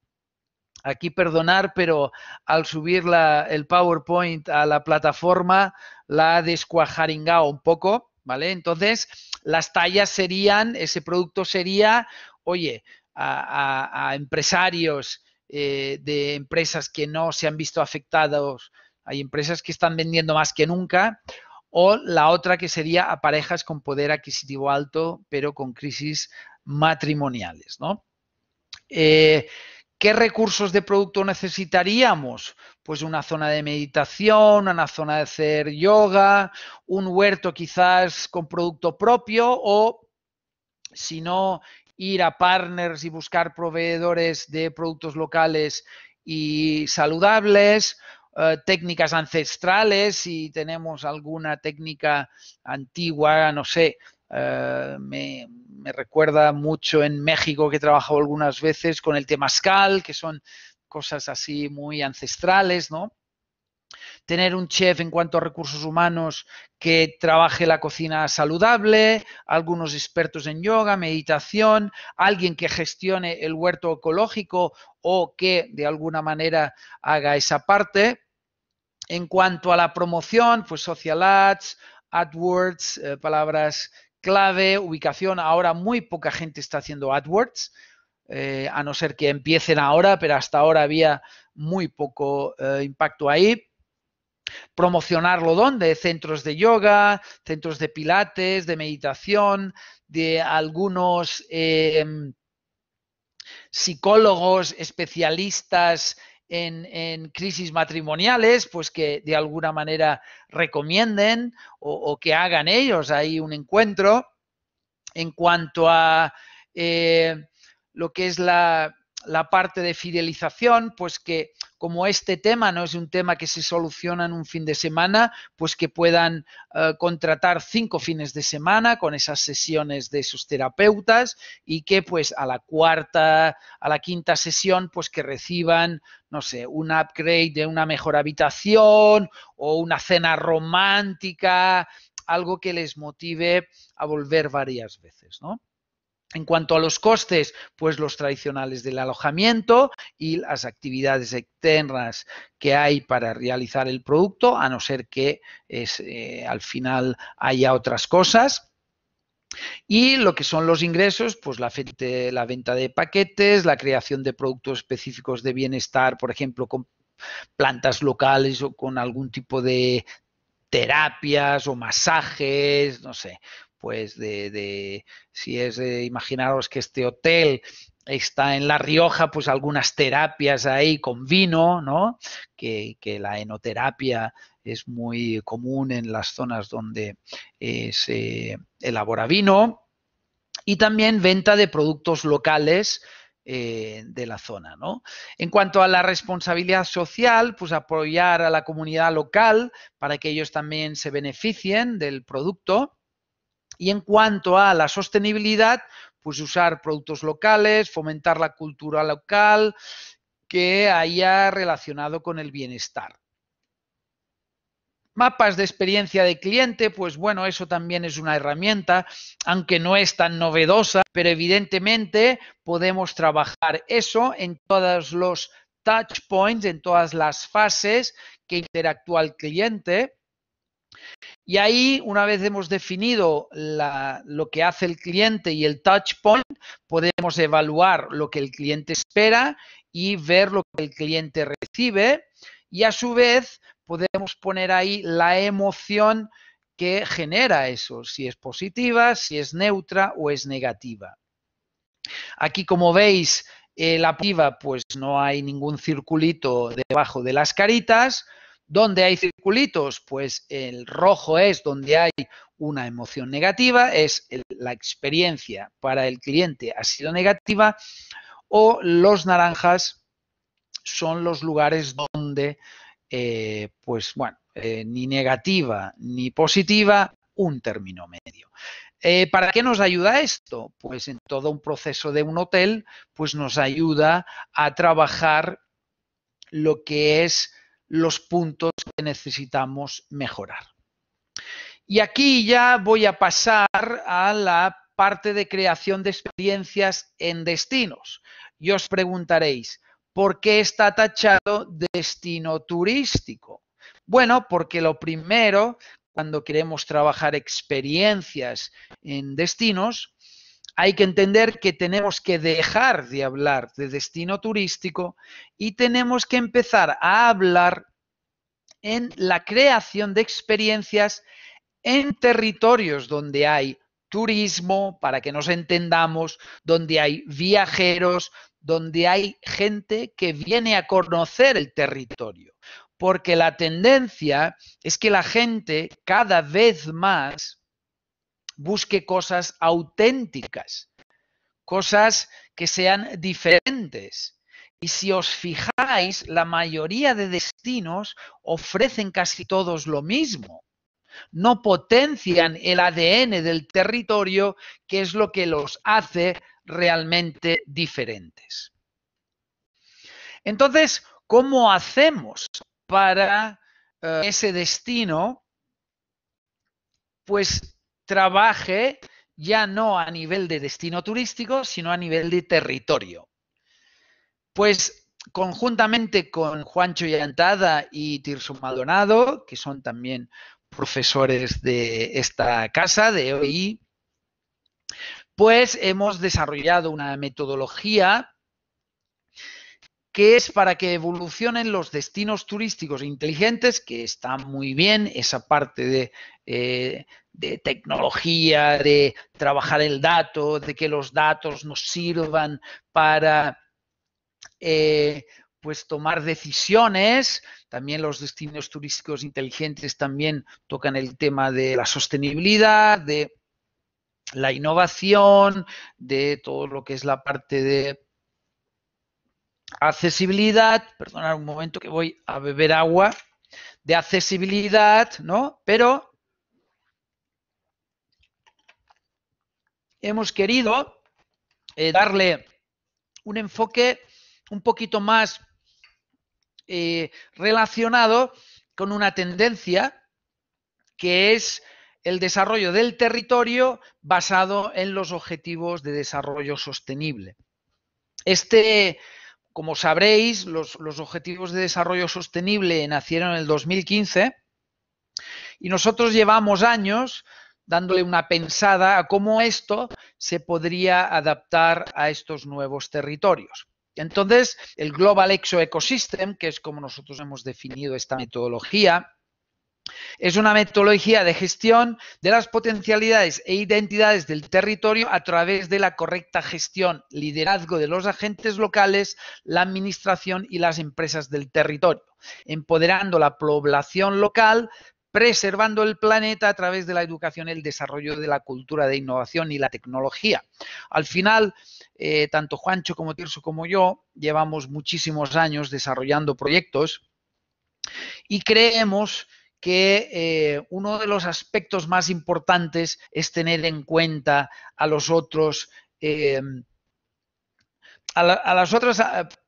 Aquí perdonar, pero al subir el PowerPoint a la plataforma la ha descuajaringado un poco entonces, las tallas serían, ese producto sería, oye, a, empresarios eh, de empresas que no se han visto afectados, hay empresas que están vendiendo más que nunca, o la otra que sería a parejas con poder adquisitivo alto, pero con crisis matrimoniales, ¿no? Eh, ¿Qué recursos de producto necesitaríamos? Pues una zona de meditación, una zona de hacer yoga, un huerto quizás con producto propio o, si no, ir a partners y buscar proveedores de productos locales y saludables, eh, técnicas ancestrales, si tenemos alguna técnica antigua, no sé, eh, me, recuerda mucho en México que he trabajado algunas veces con el temazcal, que son cosas así muy ancestrales, ¿no? Tener un chef en cuanto a recursos humanos que trabaje la cocina saludable, algunos expertos en yoga, meditación, alguien que gestione el huerto ecológico o que de alguna manera haga esa parte. En cuanto a la promoción, pues social ads, AdWords, eh, palabras clave, ubicación. Ahora muy poca gente está haciendo AdWords, eh, a no ser que empiecen ahora, pero hasta ahora había muy poco eh, impacto ahí. Promocionarlo donde? Centros de yoga, centros de pilates, de meditación, de algunos eh, psicólogos especialistas en, crisis matrimoniales, pues que de alguna manera recomienden o, que hagan ellos ahí un encuentro. En cuanto a eh, lo que es la, la parte de fidelización, pues que como este tema no es un tema que se soluciona en un fin de semana, pues que puedan eh, contratar cinco fines de semana con esas sesiones de sus terapeutas y que pues a la cuarta, a la quinta sesión, pues que reciban, no sé, un upgrade de una mejor habitación o una cena romántica, algo que les motive a volver varias veces, ¿no? En cuanto a los costes, pues los tradicionales del alojamiento y las actividades externas que hay para realizar el producto, a no ser que eh, al final haya otras cosas. Y lo que son los ingresos, pues la venta de paquetes, la creación de productos específicos de bienestar, por ejemplo, con plantas locales o con algún tipo de terapias o masajes, no sé, pues de, si es, de imaginaros que este hotel está en La Rioja, pues algunas terapias ahí con vino, ¿no? Que, la enoterapia es muy común en las zonas donde eh, se elabora vino. Y también venta de productos locales eh, de la zona, ¿no? En cuanto a la responsabilidad social, pues apoyar a la comunidad local para que ellos también se beneficien del producto y en cuanto a la sostenibilidad, pues usar productos locales, fomentar la cultura local que haya relacionado con el bienestar. Mapas de experiencia de cliente, pues bueno, eso también es una herramienta, aunque no es tan novedosa, pero evidentemente podemos trabajar eso en todos los touch points, en todas las fases que interactúa el cliente y ahí, una vez hemos definido lo que hace el cliente y el touch point, podemos evaluar lo que el cliente espera y ver lo que el cliente recibe. Y a su vez, podemos poner ahí la emoción que genera eso, si es positiva, si es neutra o es negativa. Aquí, como veis, eh, la piva, pues no hay ningún circulito debajo de las caritas, ¿Dónde hay circulitos? Pues el rojo es donde hay una emoción negativa, es la experiencia para el cliente ha sido negativa, o los naranjas son los lugares donde, eh, pues bueno, eh, ni negativa ni positiva, un término medio. Eh, ¿Para qué nos ayuda esto? Pues en todo un proceso de un hotel, pues nos ayuda a trabajar lo que es los puntos que necesitamos mejorar. Y aquí ya voy a pasar a la parte de creación de experiencias en destinos. Y os preguntaréis, ¿por qué está tachado destino turístico? Bueno, porque lo primero, cuando queremos trabajar experiencias en destinos, hay que entender que tenemos que dejar de hablar de destino turístico y tenemos que empezar a hablar en la creación de experiencias en territorios donde hay turismo, para que nos entendamos, donde hay viajeros, donde hay gente que viene a conocer el territorio. Porque la tendencia es que la gente cada vez más busque cosas auténticas, cosas que sean diferentes. Y si os fijáis, la mayoría de destinos ofrecen casi todos lo mismo. No potencian el ADN del territorio, que es lo que los hace realmente diferentes. Entonces, ¿cómo hacemos para eh, ese destino? Pues trabaje ya no a nivel de destino turístico, sino a nivel de territorio. Pues conjuntamente con Juancho Yantada y Tirso Maldonado, que son también profesores de esta casa, de hoy, e pues hemos desarrollado una metodología que es para que evolucionen los destinos turísticos inteligentes, que está muy bien esa parte de eh, de tecnología, de trabajar el dato, de que los datos nos sirvan para eh, pues tomar decisiones. También los destinos turísticos inteligentes también tocan el tema de la sostenibilidad, de la innovación, de todo lo que es la parte de accesibilidad. Perdonad un momento que voy a beber agua de accesibilidad, ¿no? Pero hemos querido eh, darle un enfoque un poquito más eh, relacionado con una tendencia que es el desarrollo del territorio basado en los objetivos de desarrollo sostenible. Este, como sabréis, los, los objetivos de desarrollo sostenible nacieron en el 2015 y nosotros llevamos años dándole una pensada a cómo esto se podría adaptar a estos nuevos territorios. Entonces, el Global Exo que es como nosotros hemos definido esta metodología, es una metodología de gestión de las potencialidades e identidades del territorio a través de la correcta gestión, liderazgo de los agentes locales, la administración y las empresas del territorio, empoderando la población local preservando el planeta a través de la educación, el desarrollo de la cultura de innovación y la tecnología. Al final, eh, tanto Juancho como Tirso como yo llevamos muchísimos años desarrollando proyectos y creemos que eh, uno de los aspectos más importantes es tener en cuenta a los otros. Eh, a, a, las otras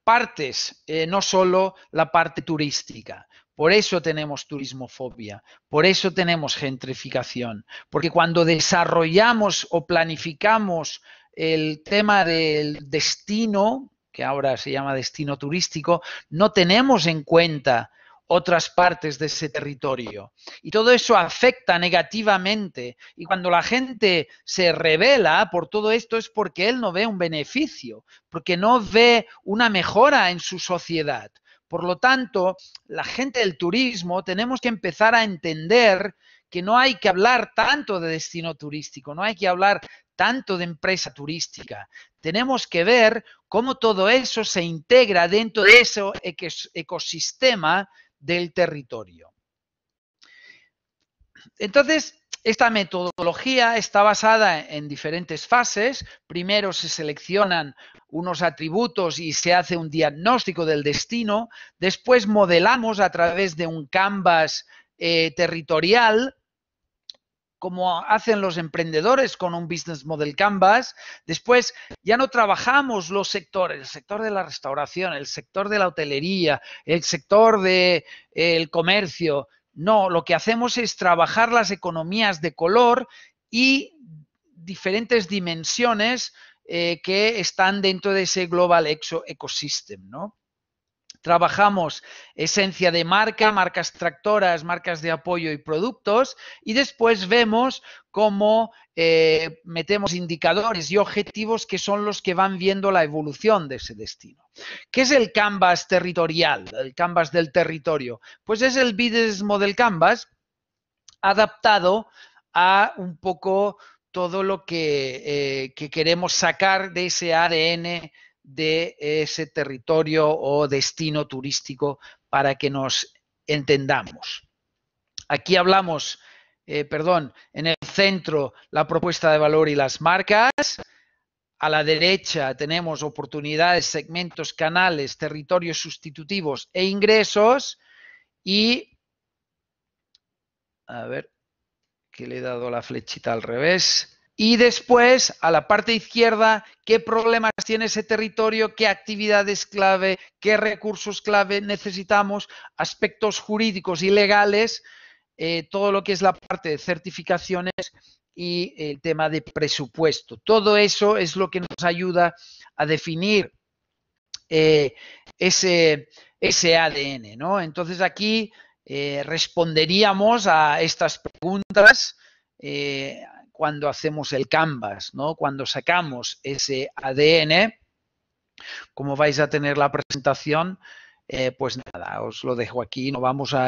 partes, no solo la parte turística por eso tenemos turismofobia, por eso tenemos gentrificación, porque cuando desarrollamos o planificamos el tema del destino, que ahora se llama destino turístico, no tenemos en cuenta otras partes de ese territorio. Y todo eso afecta negativamente. Y cuando la gente se revela por todo esto es porque él no ve un beneficio, porque no ve una mejora en su sociedad, por lo tanto, la gente del turismo tenemos que empezar a entender que no hay que hablar tanto de destino turístico, no hay que hablar tanto de empresa turística. Tenemos que ver cómo todo eso se integra dentro de ese ecosistema del territorio. Entonces, esta metodología está basada en diferentes fases. Primero se seleccionan unos atributos y se hace un diagnóstico del destino. Después modelamos a través de un canvas eh, territorial, como hacen los emprendedores con un business model canvas. Después ya no trabajamos los sectores, el sector de la restauración, el sector de la hotelería, el sector del de, eh, comercio, no, lo que hacemos es trabajar las economías de color y diferentes dimensiones eh, que están dentro de ese global ecosystem, ¿no? trabajamos esencia de marca, marcas tractoras, marcas de apoyo y productos, y después vemos cómo eh, metemos indicadores y objetivos que son los que van viendo la evolución de ese destino. ¿Qué es el canvas territorial, el canvas del territorio? Pues es el business model canvas adaptado a un poco todo lo que, eh, que queremos sacar de ese ADN de ese territorio o destino turístico para que nos entendamos. Aquí hablamos, eh, perdón, en el centro la propuesta de valor y las marcas. A la derecha tenemos oportunidades, segmentos, canales, territorios sustitutivos e ingresos. Y, a ver, que le he dado la flechita al revés. Y después, a la parte izquierda, qué problemas tiene ese territorio, qué actividades clave, qué recursos clave necesitamos, aspectos jurídicos y legales, eh, todo lo que es la parte de certificaciones y el tema de presupuesto. Todo eso es lo que nos ayuda a definir eh, ese, ADN, Entonces aquí eh, responderíamos a estas preguntas cuando hacemos el canvas, Cuando sacamos ese ADN, como vais a tener la presentación, eh, pues nada, os lo dejo aquí, no vamos a,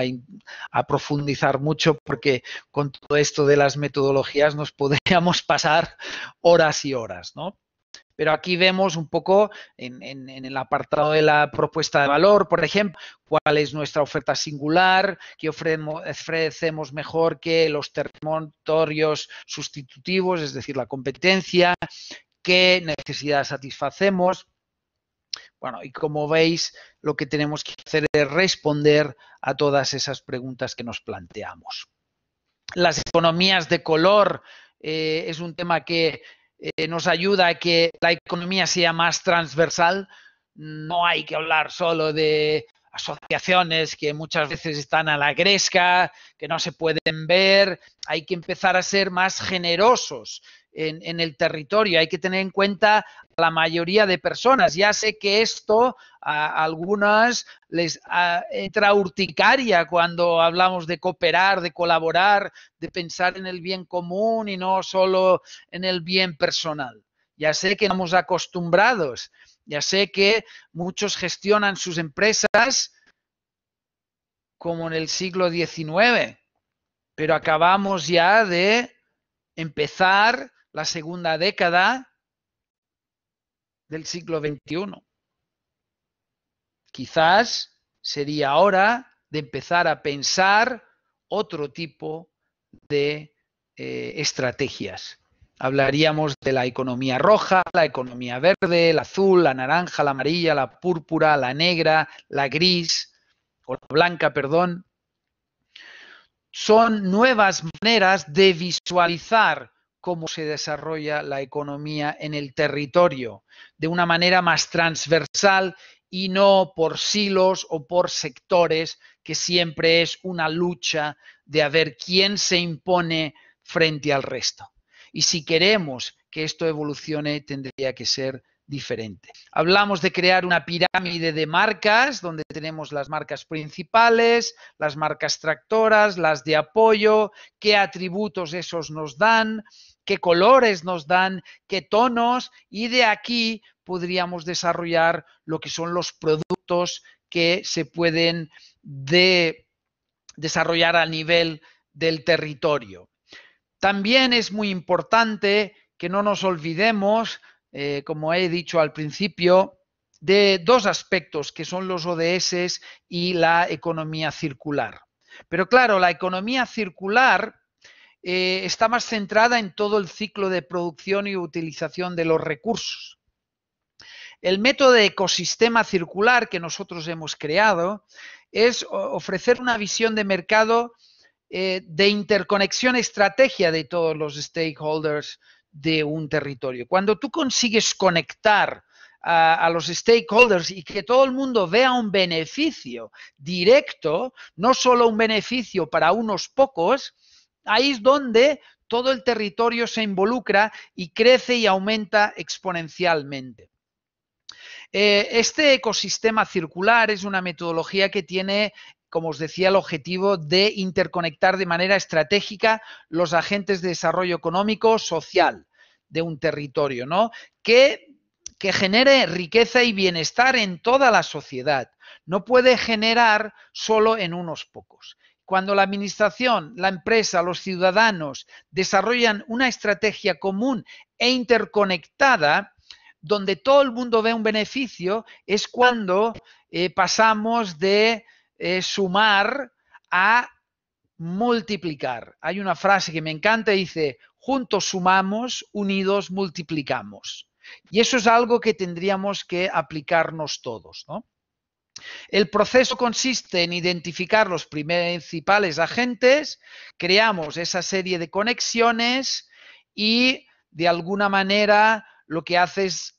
a, profundizar mucho porque con todo esto de las metodologías nos podríamos pasar horas y horas, ¿no? Pero aquí vemos un poco en, el apartado de la propuesta de valor, por ejemplo, cuál es nuestra oferta singular, qué ofrecemos mejor que los territorios sustitutivos, es decir, la competencia, qué necesidad satisfacemos. Bueno, y como veis, lo que tenemos que hacer es responder a todas esas preguntas que nos planteamos. Las economías de color eh, es un tema que eh, nos ayuda a que la economía sea más transversal. No hay que hablar solo de asociaciones que muchas veces están a la gresca, que no se pueden ver, hay que empezar a ser más generosos en, el territorio. Hay que tener en cuenta a la mayoría de personas. Ya sé que esto a, algunas les entra urticaria cuando hablamos de cooperar, de colaborar, de pensar en el bien común y no solo en el bien personal. Ya sé que estamos acostumbrados, ya sé que muchos gestionan sus empresas como en el siglo XIX, pero acabamos ya de empezar la segunda década del siglo XXI. Quizás sería hora de empezar a pensar otro tipo de eh, estrategias hablaríamos de la economía roja, la economía verde, el azul, la naranja, la amarilla, la púrpura, la negra, la gris o la blanca, perdón. Son nuevas maneras de visualizar cómo se desarrolla la economía en el territorio, de una manera más transversal y no por silos o por sectores, que siempre es una lucha de a ver quién se impone frente al resto. Y si queremos que esto evolucione, tendría que ser diferente. Hablamos de crear una pirámide de marcas, donde tenemos las marcas principales, las marcas tractoras, las de apoyo, qué atributos esos nos dan, qué colores nos dan, qué tonos, y de aquí podríamos desarrollar lo que son los productos que se pueden desarrollar a nivel del territorio. También es muy importante que no nos olvidemos, eh, como he dicho al principio, de dos aspectos que son los ODS y la economía circular. Pero claro, la economía circular eh, está más centrada en todo el ciclo de producción y utilización de los recursos. El método de ecosistema circular que nosotros hemos creado es ofrecer una visión de mercado eh, de interconexión estrategia de todos los stakeholders de un territorio. Cuando tú consigues conectar a, los stakeholders y que todo el mundo vea un beneficio directo, no solo un beneficio para unos pocos, ahí es donde todo el territorio se involucra y crece y aumenta exponencialmente. Eh, este ecosistema circular es una metodología que tiene como os decía, el objetivo de interconectar de manera estratégica los agentes de desarrollo económico, social de un territorio, ¿no? Que, que genere riqueza y bienestar en toda la sociedad. No puede generar solo en unos pocos. Cuando la administración, la empresa, los ciudadanos desarrollan una estrategia común e interconectada, donde todo el mundo ve un beneficio, es cuando eh, pasamos de es sumar a multiplicar. Hay una frase que me encanta, dice, juntos sumamos, unidos multiplicamos. Y eso es algo que tendríamos que aplicarnos todos. El proceso consiste en identificar los principales agentes, creamos esa serie de conexiones y de alguna manera lo que hace es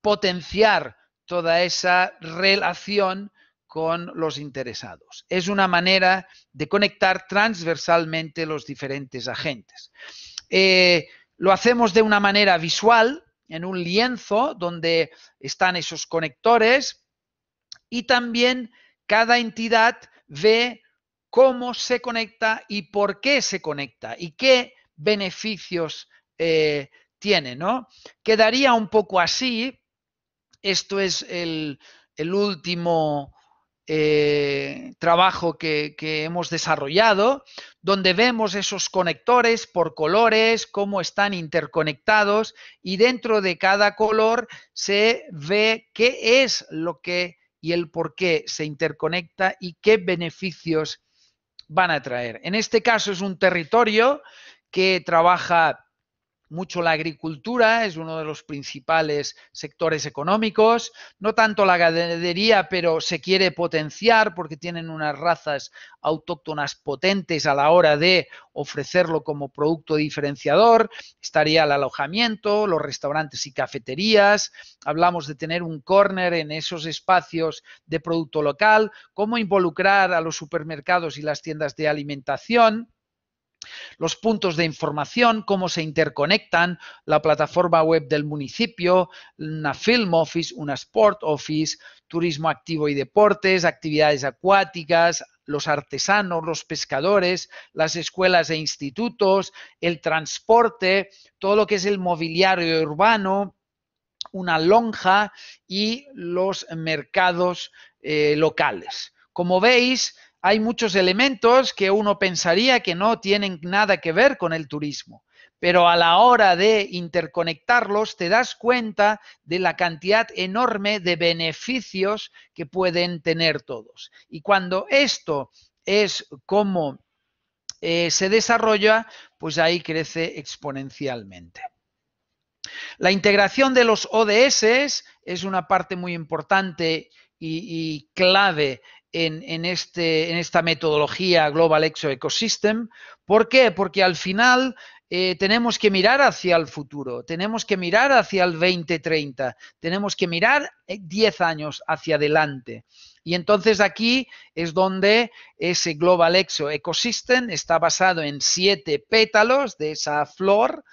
potenciar toda esa relación con los interesados. Es una manera de conectar transversalmente los diferentes agentes. Eh, lo hacemos de una manera visual, en un lienzo donde están esos conectores y también cada entidad ve cómo se conecta y por qué se conecta y qué beneficios eh, tiene, ¿no? Quedaría un poco así, esto es el, el último eh, trabajo que, hemos desarrollado, donde vemos esos conectores por colores, cómo están interconectados y dentro de cada color se ve qué es lo que y el por qué se interconecta y qué beneficios van a traer. En este caso es un territorio que trabaja mucho la agricultura, es uno de los principales sectores económicos, no tanto la ganadería, pero se quiere potenciar porque tienen unas razas autóctonas potentes a la hora de ofrecerlo como producto diferenciador, estaría el alojamiento, los restaurantes y cafeterías, hablamos de tener un corner en esos espacios de producto local, cómo involucrar a los supermercados y las tiendas de alimentación, los puntos de información, cómo se interconectan, la plataforma web del municipio, una film office, una sport office, turismo activo y deportes, actividades acuáticas, los artesanos, los pescadores, las escuelas e institutos, el transporte, todo lo que es el mobiliario urbano, una lonja y los mercados eh, locales. Como veis, hay muchos elementos que uno pensaría que no tienen nada que ver con el turismo, pero a la hora de interconectarlos te das cuenta de la cantidad enorme de beneficios que pueden tener todos. Y cuando esto es como eh, se desarrolla, pues ahí crece exponencialmente. La integración de los ODS es una parte muy importante y, y clave este, en, esta metodología Global Exo Ecosystem. ¿Por qué? Porque al final eh, tenemos que mirar hacia el futuro, tenemos que mirar hacia el 2030, tenemos que mirar 10 eh, años hacia adelante. Y entonces aquí es donde ese Global Exo Ecosystem está basado en siete pétalos de esa flor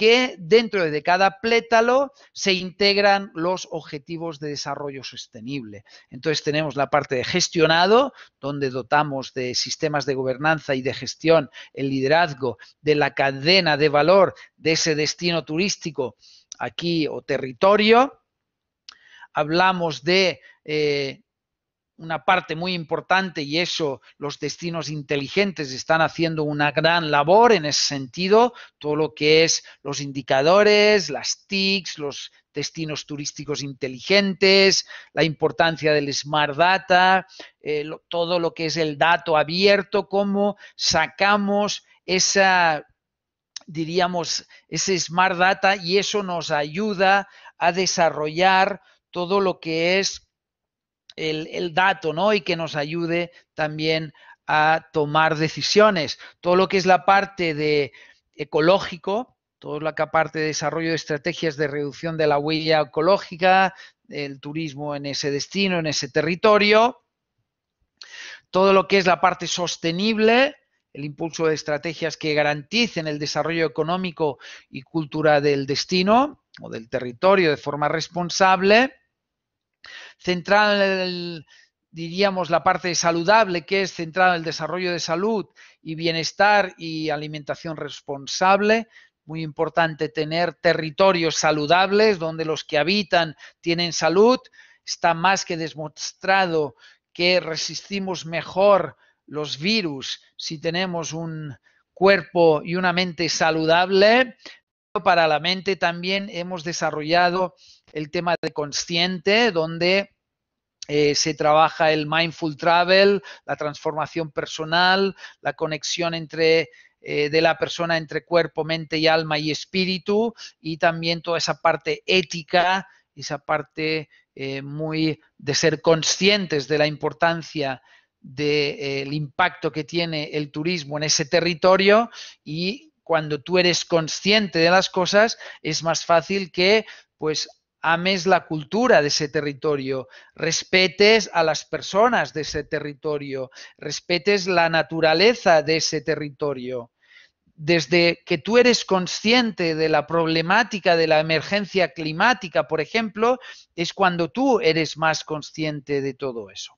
que dentro de cada plétalo se integran los objetivos de desarrollo sostenible. Entonces tenemos la parte de gestionado, donde dotamos de sistemas de gobernanza y de gestión el liderazgo de la cadena de valor de ese destino turístico aquí o territorio. Hablamos de eh, una parte muy importante y eso los destinos inteligentes están haciendo una gran labor en ese sentido, todo lo que es los indicadores, las TICs, los destinos turísticos inteligentes, la importancia del smart data, eh, todo lo que es el dato abierto, cómo sacamos esa, diríamos, ese smart data y eso nos ayuda a desarrollar todo lo que es el, dato, ¿no? Y que nos ayude también a tomar decisiones. Todo lo que es la parte de ecológico, toda la parte de desarrollo de estrategias de reducción de la huella ecológica, el turismo en ese destino, en ese territorio, todo lo que es la parte sostenible, el impulso de estrategias que garanticen el desarrollo económico y cultura del destino o del territorio de forma responsable, Central, en diríamos, la parte saludable, que es central en el desarrollo de salud y bienestar y alimentación responsable. Muy importante tener territorios saludables donde los que habitan tienen salud. Está más que demostrado que resistimos mejor los virus si tenemos un cuerpo y una mente saludable para la mente también hemos desarrollado el tema de consciente, donde eh, se trabaja el mindful travel, la transformación personal, la conexión entre eh, de la persona entre cuerpo, mente y alma y espíritu, y también toda esa parte ética, esa parte eh, muy de ser conscientes de la importancia del impacto que tiene el turismo en ese territorio y cuando tú eres consciente de las cosas, es más fácil que pues ames la cultura de ese territorio, respetes a las personas de ese territorio, respetes la naturaleza de ese territorio. Desde que tú eres consciente de la problemática de la emergencia climática, por ejemplo, es cuando tú eres más consciente de todo eso.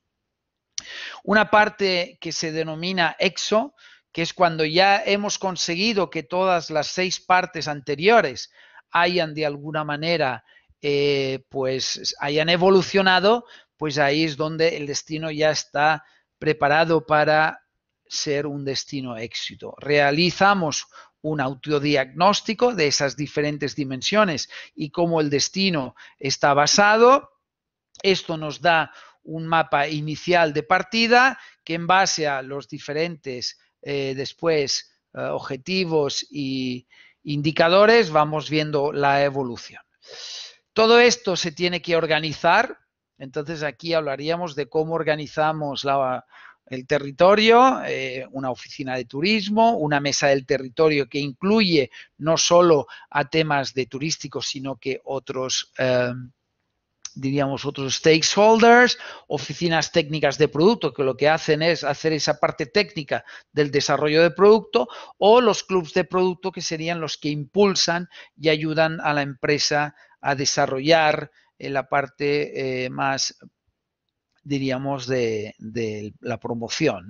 Una parte que se denomina EXO, que es cuando ya hemos conseguido que todas las seis partes anteriores hayan de alguna manera, eh, pues hayan evolucionado, pues ahí es donde el destino ya está preparado para ser un destino éxito. Realizamos un autodiagnóstico de esas diferentes dimensiones y cómo el destino está basado. Esto nos da un mapa inicial de partida que en base a los diferentes eh, después eh, objetivos y indicadores, vamos viendo la evolución. Todo esto se tiene que organizar, entonces aquí hablaríamos de cómo organizamos el territorio, eh, una oficina de turismo, una mesa del territorio que incluye no solo a temas de turísticos, sino que otros diríamos, otros stakeholders, oficinas técnicas de producto, que lo que hacen es hacer esa parte técnica del desarrollo de producto, o los clubs de producto, que serían los que impulsan y ayudan a la empresa a desarrollar eh, la parte eh, más diríamos, de, la promoción.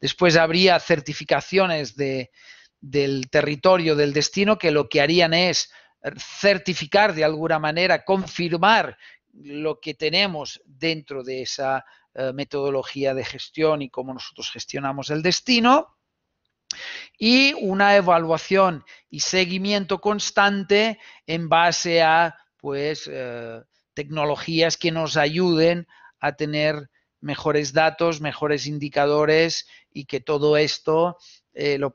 Después habría certificaciones del territorio, del destino, que lo que harían es certificar de alguna manera, confirmar lo que tenemos dentro de esa eh, metodología de gestión y cómo nosotros gestionamos el destino. Y una evaluación y seguimiento constante en base a pues, eh, tecnologías que nos ayuden a tener mejores datos, mejores indicadores y que todo esto eh, lo,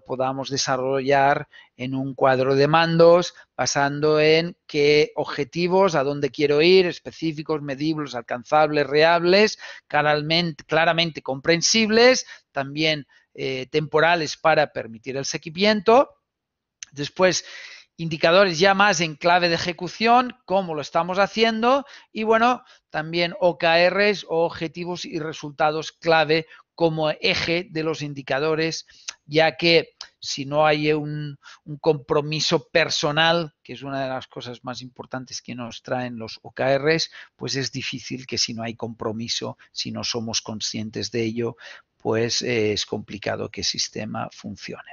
podamos desarrollar en un cuadro de mandos basando en qué objetivos, a dónde quiero ir, específicos, medibles, alcanzables, reables, claramente, comprensibles, también eh, temporales para permitir el seguimiento. Después, indicadores ya más en clave de ejecución, cómo lo estamos haciendo y bueno, también OKRs o objetivos y resultados clave como eje de los indicadores, ya que si no hay un, compromiso personal, que es una de las cosas más importantes que nos traen los OKRs, pues es difícil que si no hay compromiso, si no somos conscientes de ello, pues eh, es complicado que el sistema funcione.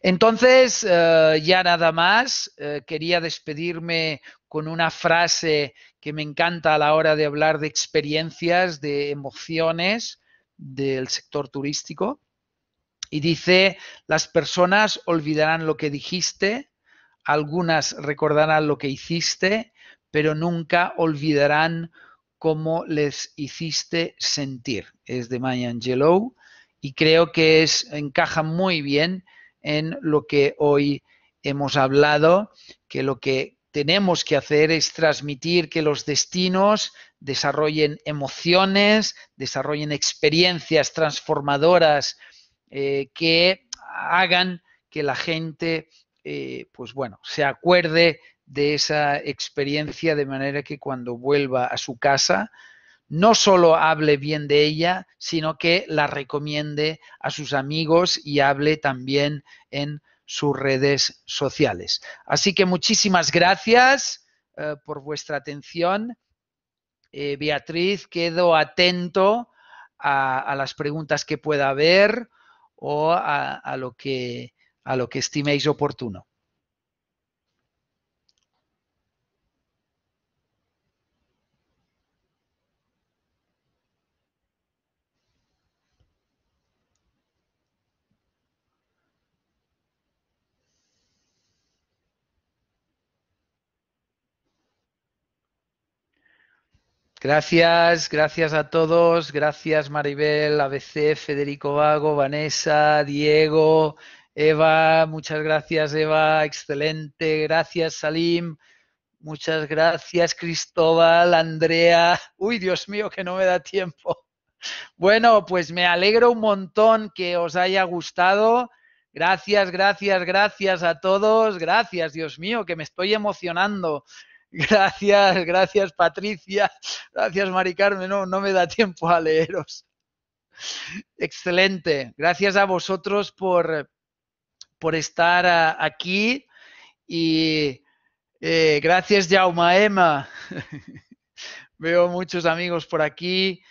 Entonces, eh, ya nada más, eh, quería despedirme con una frase que me encanta a la hora de hablar de experiencias, de emociones, del sector turístico. Y dice, las personas olvidarán lo que dijiste, algunas recordarán lo que hiciste, pero nunca olvidarán cómo les hiciste sentir. Es de Maya Angelou y creo que es, encaja muy bien en lo que hoy hemos hablado, que lo que tenemos que hacer es transmitir que los destinos desarrollen emociones, desarrollen experiencias transformadoras eh, que hagan que la gente, eh, pues bueno, se acuerde de esa experiencia de manera que cuando vuelva a su casa, no solo hable bien de ella, sino que la recomiende a sus amigos y hable también en sus redes sociales. Así que muchísimas gracias eh, por vuestra atención. Eh, Beatriz, quedo atento a, las preguntas que pueda haber o a, lo que, a lo que estiméis oportuno. Gracias, gracias a todos, gracias Maribel, ABC, Federico Vago, Vanessa, Diego, Eva, muchas gracias Eva, excelente, gracias Salim, muchas gracias Cristóbal, Andrea, uy Dios mío que no me da tiempo. Bueno, pues me alegro un montón que os haya gustado. Gracias, gracias, gracias a todos. Gracias, Dios mío, que me estoy emocionando. Gracias, gracias Patricia, gracias Mari Carmen, no, no me da tiempo a leeros. Excelente, gracias a vosotros por, por estar ah, aquí y eh, gracias Jaumaema. Veo muchos amigos por aquí.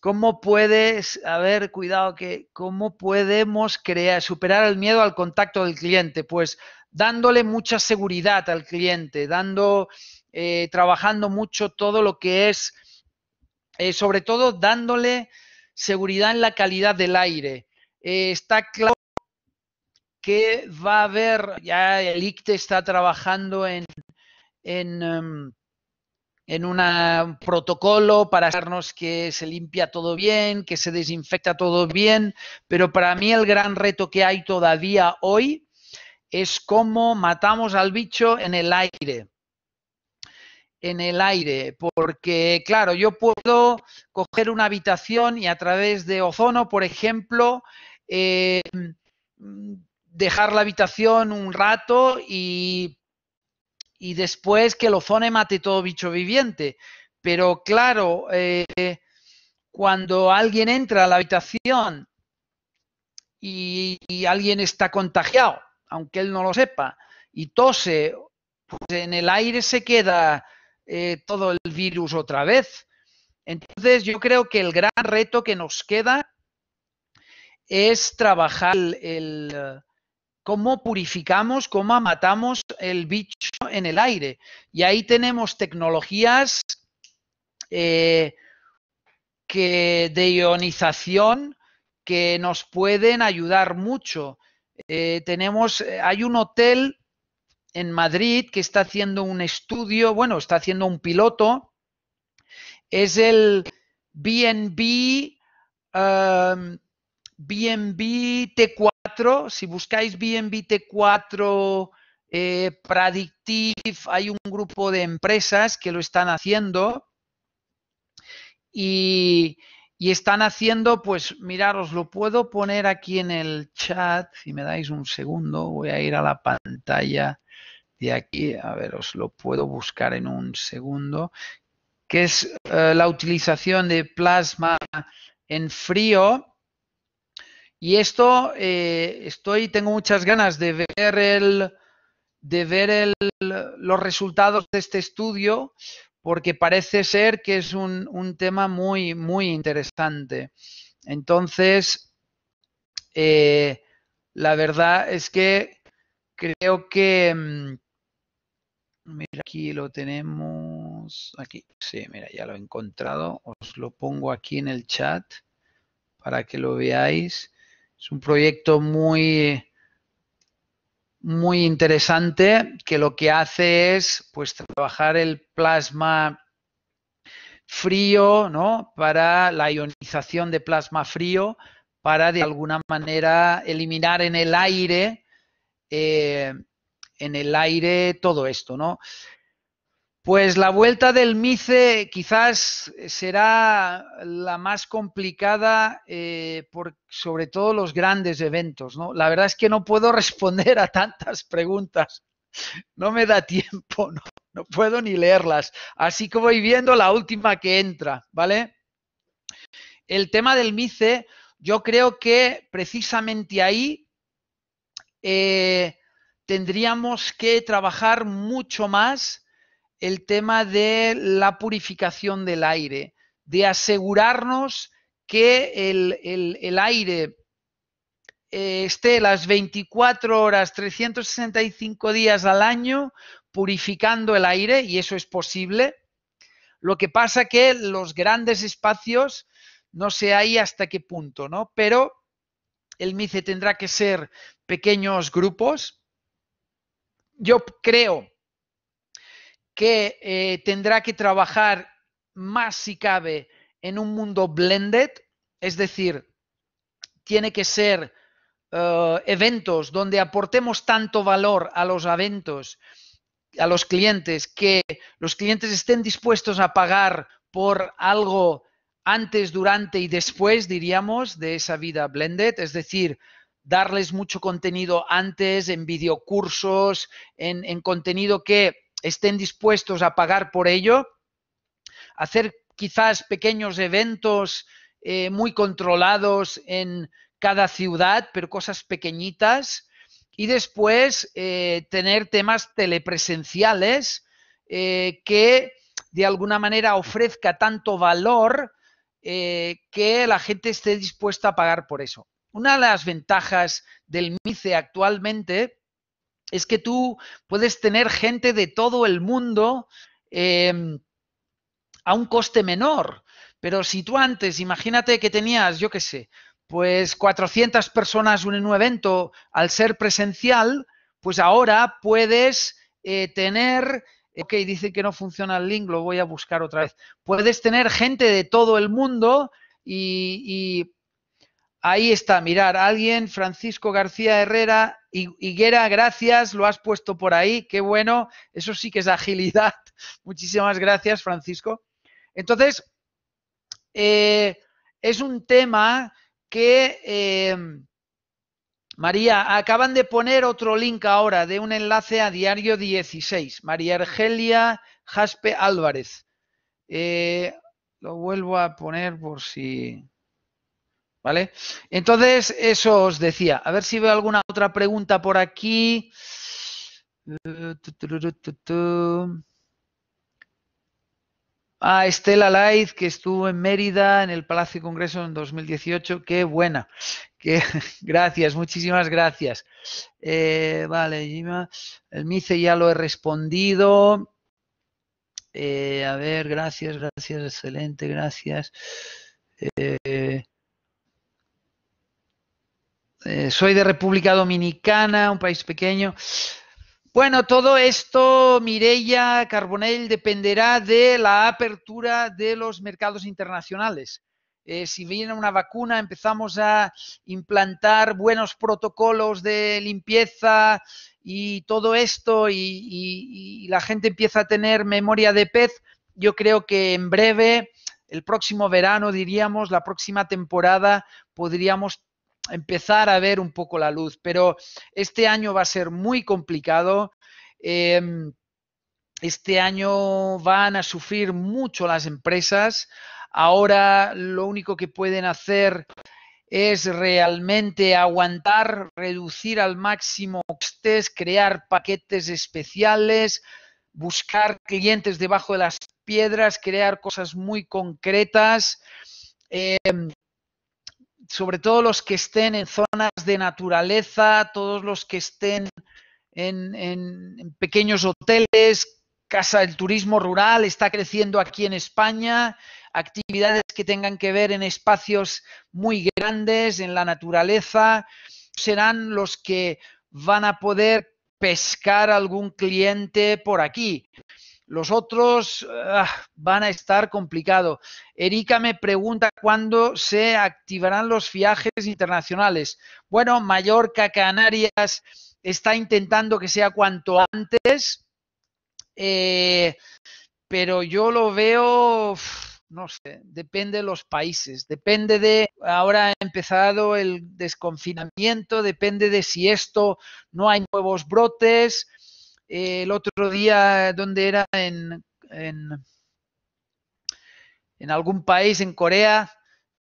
¿Cómo puedes, a ver, cuidado que, cómo podemos crear, superar el miedo al contacto del cliente? Pues dándole mucha seguridad al cliente, dando, eh, trabajando mucho todo lo que es, eh, sobre todo dándole seguridad en la calidad del aire. Eh, está claro que va a haber, ya el ICTE está trabajando en, en em, en un protocolo para hacernos que se limpia todo bien, que se desinfecta todo bien, pero para mí el gran reto que hay todavía hoy es cómo matamos al bicho en el aire. En el aire, porque claro, yo puedo coger una habitación y a través de ozono, por ejemplo, eh, mm, dejar la habitación un rato y y después que el ozone mate todo bicho viviente. Pero claro, eh, cuando alguien entra a la habitación y, alguien está contagiado, aunque él no lo sepa, y tose, pues en el aire se queda eh, todo el virus otra vez. Entonces yo creo que el gran reto que nos queda es trabajar el, cómo purificamos, cómo matamos el bicho en el aire. Y ahí tenemos tecnologías eh, que de ionización que nos pueden ayudar mucho. Eh, tenemos, eh, hay un hotel en Madrid que está haciendo un estudio, bueno, está haciendo un piloto. Es el BNB BNB T4. Si buscáis BNB T4 eh, Predictive, hay un grupo de empresas que lo están haciendo y, están haciendo, pues miraros, lo puedo poner aquí en el chat, si me dais un segundo, voy a ir a la pantalla de aquí, a ver, os lo puedo buscar en un segundo, que es eh, la utilización de plasma en frío. Y esto, eh, estoy, tengo muchas ganas de ver el, de ver los resultados de este estudio porque parece ser que es un, tema muy, muy interesante. Entonces, eh, la verdad es que creo que... Mm, mira, aquí lo tenemos. Aquí, sí, mira, ya lo he encontrado. Os lo pongo aquí en el chat para que lo veáis. Es un proyecto muy, muy interesante que lo que hace es pues trabajar el plasma frío, ¿no? Para la ionización de plasma frío, para de alguna manera eliminar en el aire, eh, en el aire todo esto, ¿no? Pues la vuelta del Mice quizás será la más complicada eh, por sobre todo los grandes eventos. ¿no? La verdad es que no puedo responder a tantas preguntas. No me da tiempo, no, puedo ni leerlas. Así que voy viendo la última que entra, ¿vale? El tema del Mice, yo creo que precisamente ahí eh, tendríamos que trabajar mucho más el tema de la purificación del aire, de asegurarnos que el, aire eh, esté las 24 horas, 365 días al año purificando el aire, y eso es posible. Lo que pasa que los grandes espacios, no sé ahí hasta qué punto, ¿no? Pero el MICE tendrá que ser pequeños grupos. Yo creo que eh, tendrá que trabajar más si cabe en un mundo blended, es decir, tiene que ser eh, eventos donde aportemos tanto valor a los eventos, a los clientes, que los clientes estén dispuestos a pagar por algo antes, durante y después, diríamos, de esa vida blended, es decir, darles mucho contenido antes, en videocursos, en contenido que estén dispuestos a pagar por ello, hacer quizás pequeños eventos eh, muy controlados en cada ciudad, pero cosas pequeñitas, y después eh, tener temas telepresenciales eh, que de alguna manera ofrezca tanto valor que la gente esté dispuesta a pagar por eso. Una de las ventajas del MICE actualmente es que tú puedes tener gente de todo el mundo em, a un coste menor. Pero si tú antes, imagínate que tenías, yo qué sé, pues 400 personas en un evento al ser presencial, pues ahora puedes eh, tener, eh, ok, dice que no funciona el link, lo voy a buscar otra vez, puedes tener gente de todo el mundo y Ahí está, mirar, alguien, Francisco García Herrera, Higuera, gracias, lo has puesto por ahí, qué bueno, eso sí que es agilidad. Muchísimas gracias, Francisco. Entonces, eh, es un tema que, em, María, acaban de poner otro link ahora de un enlace a Diario 16, María Argelia Jaspe Álvarez. Eh, lo vuelvo a poner por si... ¿Vale? Entonces, eso os decía. A ver si veo alguna otra pregunta por aquí. Ah, Estela Laiz, que estuvo en Mérida, en el Palacio de Congreso en 2018. Qué buena. Qué, gracias, muchísimas gracias. Eh, vale, vale, el MICE ya lo he respondido. Eh, a ver, gracias, gracias, excelente, gracias. Eh, eh, soy de República Dominicana, un país pequeño. Bueno, todo esto, Mireya Carbonell, dependerá de la apertura de los mercados internacionales. Eh, si viene una vacuna, empezamos a implantar buenos protocolos de limpieza y todo esto, y, y la gente empieza a tener memoria de pez, yo creo que en breve, el próximo verano, diríamos, la próxima temporada, podríamos empezar a ver un poco la luz, pero este año va a ser muy complicado. Em, este año van a sufrir mucho las empresas. Ahora lo único que pueden hacer es realmente aguantar, reducir al máximo costes, crear paquetes especiales, buscar clientes debajo de las piedras, crear cosas muy concretas. Em, sobre todo los que estén en zonas de naturaleza, todos los que estén en, pequeños hoteles, casa, del turismo rural está creciendo aquí en España, actividades que tengan que ver en espacios muy grandes, en la naturaleza, serán los que van a poder pescar algún cliente por aquí. Los otros ah, van a estar complicado. Erika me pregunta cuándo se activarán los viajes internacionales. Bueno, Mallorca, Canarias está intentando que sea cuanto antes, eh, pero yo lo veo, no sé, depende de los países, depende de, ahora ha empezado el desconfinamiento, depende de si esto no hay nuevos brotes. Eh, el otro día, donde era? En, en, algún país, en Corea,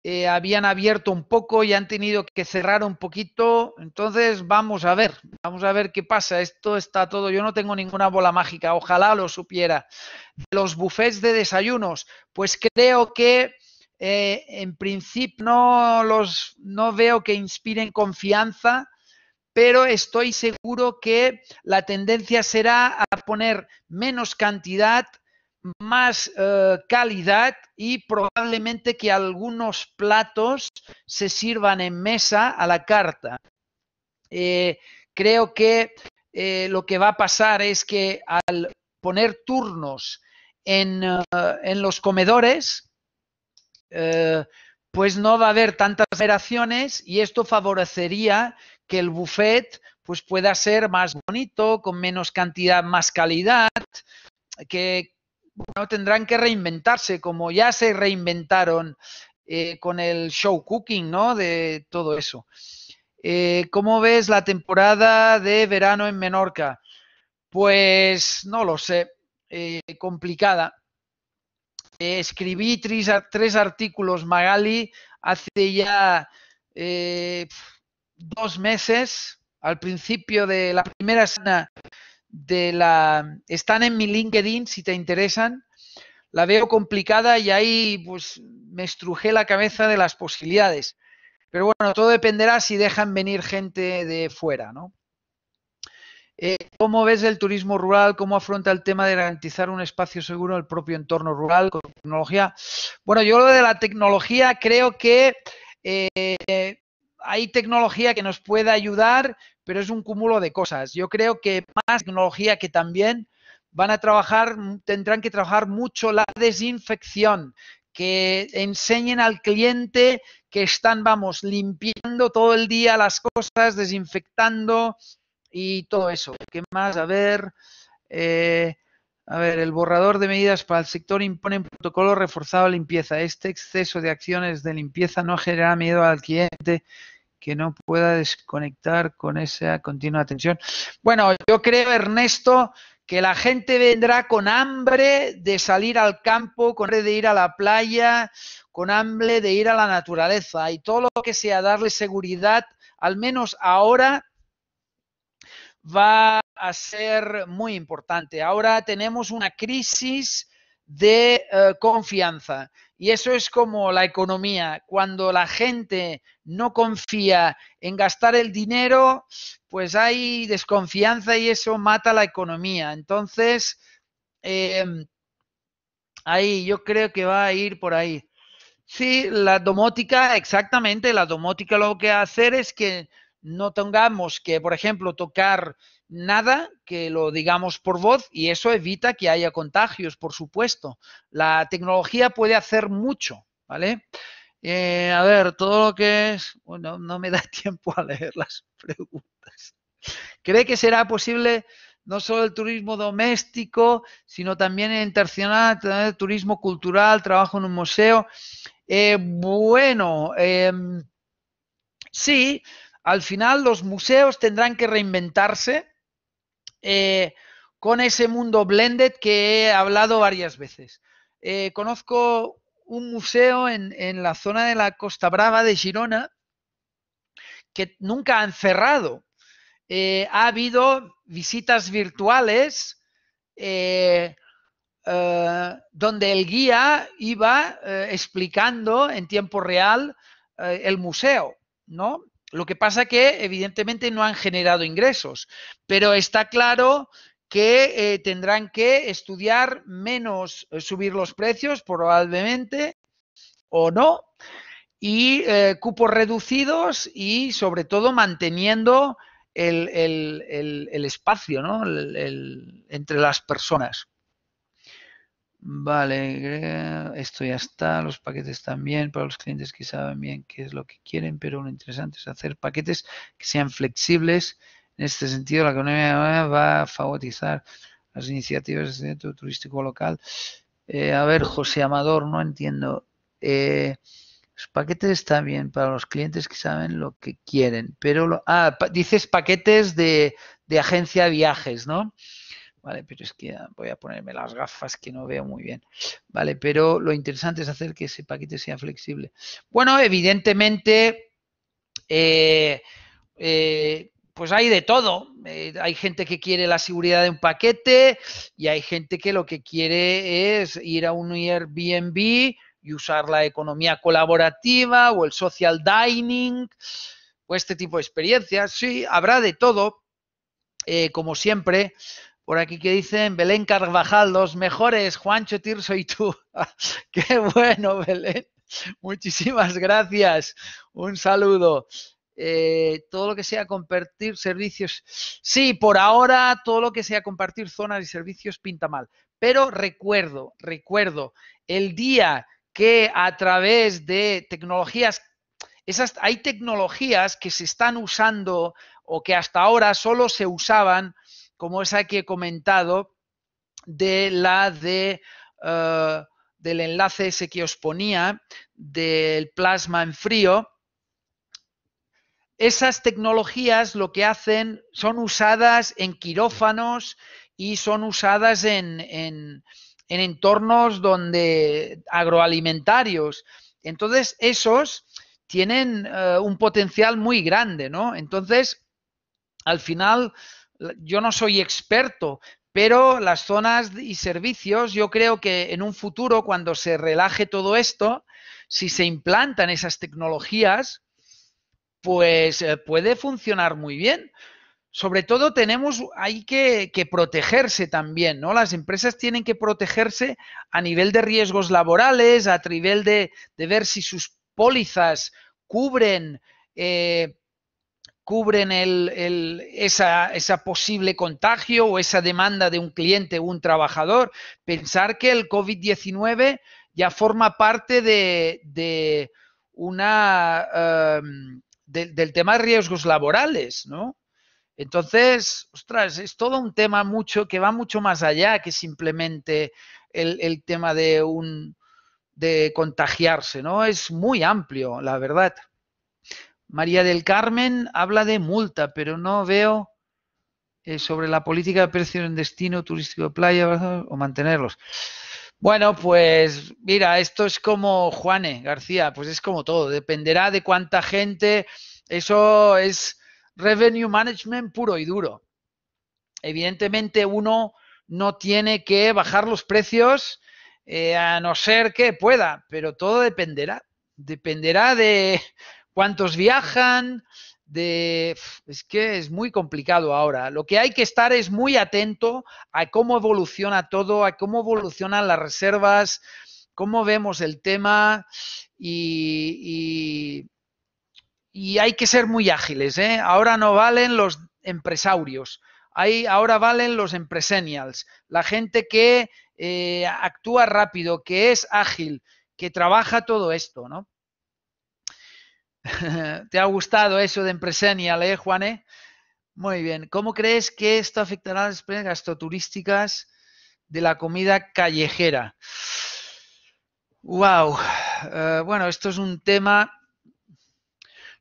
eh, habían abierto un poco y han tenido que cerrar un poquito. Entonces, vamos a ver, vamos a ver qué pasa. Esto está todo, yo no tengo ninguna bola mágica, ojalá lo supiera. Los buffets de desayunos, pues creo que... Eh, en principio no los no veo que inspiren confianza pero estoy seguro que la tendencia será a poner menos cantidad, más eh, calidad y probablemente que algunos platos se sirvan en mesa a la carta. Eh, creo que eh, lo que va a pasar es que al poner turnos en, los comedores, pues no va a haber tantas operaciones y esto favorecería que el buffet pues pueda ser más bonito, con menos cantidad, más calidad, que no tendrán que reinventarse, como ya se reinventaron eh, con el show cooking, ¿no? De todo eso. Eh, ¿Cómo ves la temporada de verano en Menorca? Pues no lo sé, eh, complicada. escribí tres, tres, artículos, Magali, hace ya dos meses, al principio de la primera semana de la... Están en mi LinkedIn si te interesan. La veo complicada y ahí pues me estrujé la cabeza de las posibilidades. Pero bueno, todo dependerá si dejan venir gente de fuera, ¿no? Eh, ¿Cómo ves el turismo rural? ¿Cómo afronta el tema de garantizar un espacio seguro en el propio entorno rural con tecnología? Bueno, yo lo de la tecnología creo que eh, hay tecnología que nos puede ayudar, pero es un cúmulo de cosas. Yo creo que más tecnología que también van a trabajar, tendrán que trabajar mucho la desinfección, que enseñen al cliente que están, vamos, limpiando todo el día las cosas, desinfectando y todo eso. ¿Qué más? A ver, eh, a ver, el borrador de medidas para el sector impone un protocolo reforzado de limpieza. Este exceso de acciones de limpieza no genera miedo al cliente que no pueda desconectar con esa continua atención. Bueno, yo creo, Ernesto, que la gente vendrá con hambre de salir al campo, con hambre de ir a la playa, con hambre de ir a la naturaleza y todo lo que sea darle seguridad, al menos ahora, va a ser muy importante. Ahora tenemos una crisis de eh, confianza. Y eso es como la economía. Cuando la gente no confía en gastar el dinero, pues hay desconfianza y eso mata la economía. Entonces, em, ahí yo creo que va a ir por ahí. Sí, la domótica, exactamente, la domótica lo que hacer es que no tengamos que, por ejemplo, tocar nada que lo digamos por voz y eso evita que haya contagios, por supuesto. La tecnología puede hacer mucho, ¿vale? Eh, a ver, todo lo que es... Bueno, no me da tiempo a leer las preguntas. ¿Cree que será posible no solo el turismo doméstico, sino también el internacional, turismo cultural, trabajo en un museo? Eh, bueno, em, sí, al final los museos tendrán que reinventarse eh, con ese mundo blended que he hablado varias veces. Eh, conozco un museo en, la zona de la Costa Brava de Girona que nunca han cerrado. Eh, ha habido visitas virtuales donde el guía iba explicando en tiempo real el museo, ¿no? Lo que pasa que evidentemente no han generado ingresos, pero está claro que eh, tendrán que estudiar menos, eh, subir los precios probablemente o no, y eh, cupos reducidos y sobre todo manteniendo el, el espacio ¿no? entre las personas. Vale, esto ya está, los paquetes también, para los clientes que saben bien qué es lo que quieren, pero lo interesante es hacer paquetes que sean flexibles. En este sentido, la economía va a favorizar las iniciativas de centro turístico local. Eh, a ver, José Amador, no entiendo. Eh, los paquetes están bien para los clientes que saben lo que quieren, pero... Lo, ah, dices paquetes de, de agencia de viajes, ¿no? ¿vale? Pero es que ah, voy a ponerme las gafas que no veo muy bien, ¿vale? Pero lo interesante es hacer que ese paquete sea flexible. Bueno, evidentemente, eh, eh, pues hay de todo. Eh, hay gente que quiere la seguridad de un paquete y hay gente que lo que quiere es ir a un Airbnb y usar la economía colaborativa o el social dining o este tipo de experiencias. Sí, habrá de todo. como siempre, por aquí que dicen Belén Carvajal, los mejores, Juancho Tirso y tú. Qué bueno, Belén. Muchísimas gracias. Un saludo. Eh, todo lo que sea compartir servicios. Sí, por ahora todo lo que sea compartir zonas y servicios pinta mal. Pero recuerdo, recuerdo, el día que a través de tecnologías, esas, hay tecnologías que se están usando o que hasta ahora solo se usaban como esa que he comentado de la de... Eh, del enlace ese que os ponía del plasma en frío, esas tecnologías lo que hacen son usadas en quirófanos y son usadas en, en, entornos donde agroalimentarios. Entonces, esos tienen eh, un potencial muy grande, ¿no? Entonces, al final, yo no soy experto, pero las zonas y servicios, yo creo que en un futuro, cuando se relaje todo esto, si se implantan esas tecnologías, pues eh, puede funcionar muy bien. Sobre todo tenemos, hay que, protegerse también, ¿no? Las empresas tienen que protegerse a nivel de riesgos laborales, a nivel de, ver si sus pólizas cubren eh, cubren el, el, esa, esa, posible contagio o esa demanda de un cliente o un trabajador. Pensar que el COVID-19 ya forma parte de, de una, em, del tema de riesgos laborales, ¿no? Entonces, ostras, es todo un tema mucho que va mucho más allá que simplemente el, el tema de un de contagiarse, ¿no? Es muy amplio, la verdad. María del Carmen habla de multa, pero no veo eh, sobre la política de precio en destino turístico de playa o mantenerlos. Bueno, pues mira, esto es como Juane García, pues es como todo, dependerá de cuánta gente, eso es revenue management puro y duro. Evidentemente uno no tiene que bajar los precios eh, a no ser que pueda, pero todo dependerá, dependerá de cuántos viajan, Es que es muy complicado ahora. Lo que hay que estar es muy atento a cómo evoluciona todo, a cómo evolucionan las reservas, cómo vemos el tema y, hay que ser muy ágiles. ¿eh? Ahora no valen los empresarios, ahora valen los empresenials, la gente que eh, actúa rápido, que es ágil, que trabaja todo esto, ¿no? ¿Te ha gustado eso de empresenia, eh, Juané? Muy bien. ¿Cómo crees que esto afectará a las empresas gastoturísticas de la comida callejera? Wow. Eh, bueno, esto es un tema.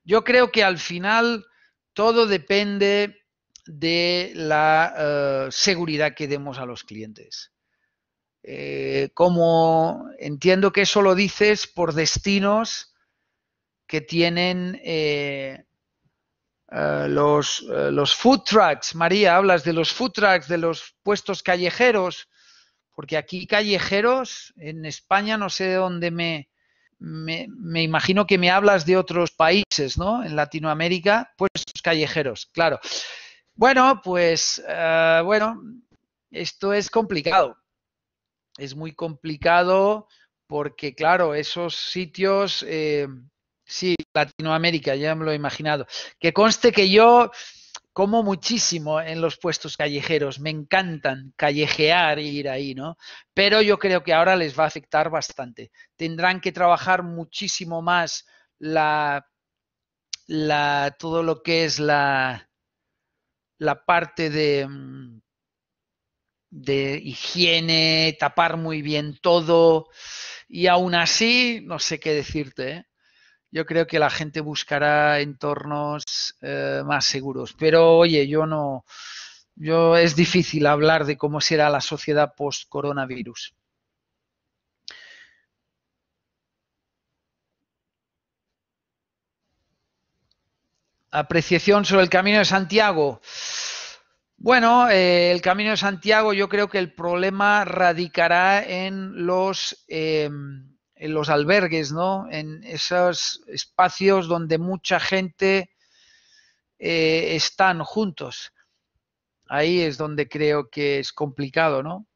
Yo creo que al final todo depende de la eh, seguridad que demos a los clientes. Eh, como entiendo que eso lo dices por destinos, que tienen eh, eh, los, eh, los, food trucks. María, hablas de los food trucks, de los puestos callejeros, porque aquí callejeros, en España no sé de dónde me, me, me, imagino que me hablas de otros países, ¿no? En Latinoamérica, puestos callejeros, claro. Bueno, pues, bueno, esto es complicado. Es muy complicado porque, claro, esos sitios Sí, Latinoamérica, ya me lo he imaginado. Que conste que yo como muchísimo en los puestos callejeros, me encantan callejear e ir ahí, ¿no? Pero yo creo que ahora les va a afectar bastante. Tendrán que trabajar muchísimo más la, la todo lo que es la, la parte de, mm, de higiene, tapar muy bien todo. Y aún así, no sé qué decirte, ¿eh? yo creo que la gente buscará entornos eh, más seguros. Pero oye, yo no, yo es difícil hablar de cómo será la sociedad post coronavirus. Apreciación sobre el Camino de Santiago. Bueno, eh, el Camino de Santiago yo creo que el problema radicará en los em, en los albergues, ¿no? En esos espacios donde mucha gente eh, están juntos. Ahí es donde creo que es complicado, ¿no?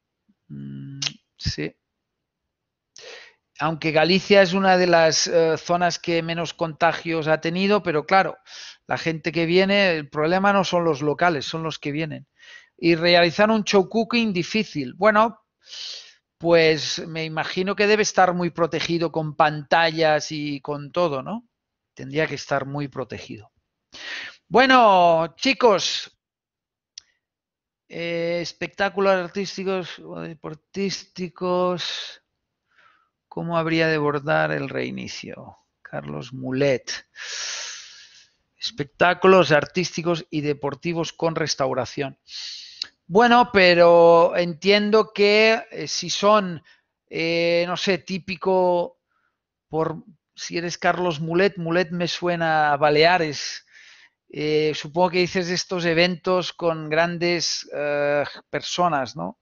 Mm, sí. Aunque Galicia es una de las eh, zonas que menos contagios ha tenido, pero claro, la gente que viene, el problema no son los locales, son los que vienen. Y realizar un show cooking difícil. Bueno, pues me imagino que debe estar muy protegido con pantallas y con todo, ¿no? Tendría que estar muy protegido. Bueno, chicos, eh, espectáculos artísticos o deportísticos, ¿cómo habría de bordar el reinicio? Carlos Mulet. Espectáculos artísticos y deportivos con restauración. Bueno, pero entiendo que eh, si son, eh, no sé, típico por si eres Carlos Mulet, Mulet me suena a Baleares. Eh, supongo que dices estos eventos con grandes personas, ¿no?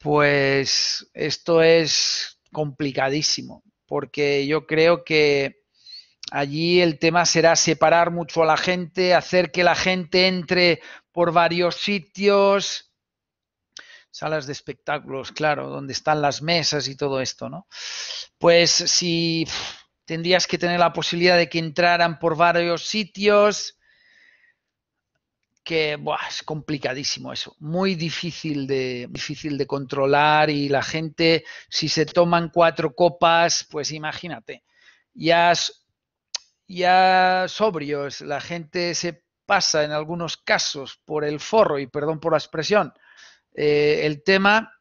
Pues esto es complicadísimo, porque yo creo que Allí el tema será separar mucho a la gente, hacer que la gente entre por varios sitios, salas de espectáculos, claro, donde están las mesas y todo esto, ¿no? Pues si tendrías que tener la posibilidad de que entraran por varios sitios, que es complicadísimo eso, muy difícil de, difícil de controlar y la gente, si se toman cuatro copas, pues imagínate, ya has ya sobrios, la gente se pasa en algunos casos por el forro, y perdón por la expresión, eh, el tema,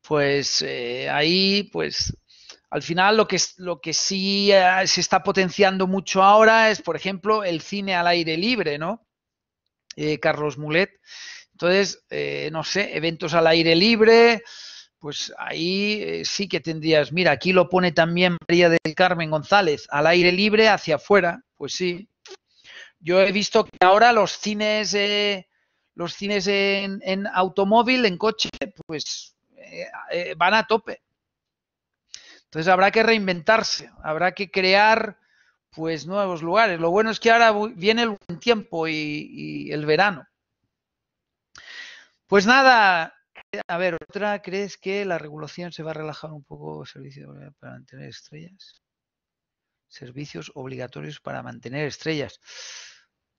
pues eh, ahí, pues al final lo que, lo que sí ah, se está potenciando mucho ahora es, por ejemplo, el cine al aire libre, ¿no? Eh, Carlos Mulet. Entonces, no sé, eventos al aire libre, pues ahí eh, sí que tendrías, mira, aquí lo pone también María del Carmen González, al aire libre hacia afuera, pues sí. Yo he visto que ahora los cines, eh, los cines en, automóvil, en coche, pues eh, van a tope. Entonces habrá que reinventarse, habrá que crear pues nuevos lugares. Lo bueno es que ahora viene el buen tiempo y el verano. Pues nada, a ver, otra, ¿crees que la regulación se va a relajar un poco servicio para mantener estrellas? Servicios obligatorios para mantener estrellas.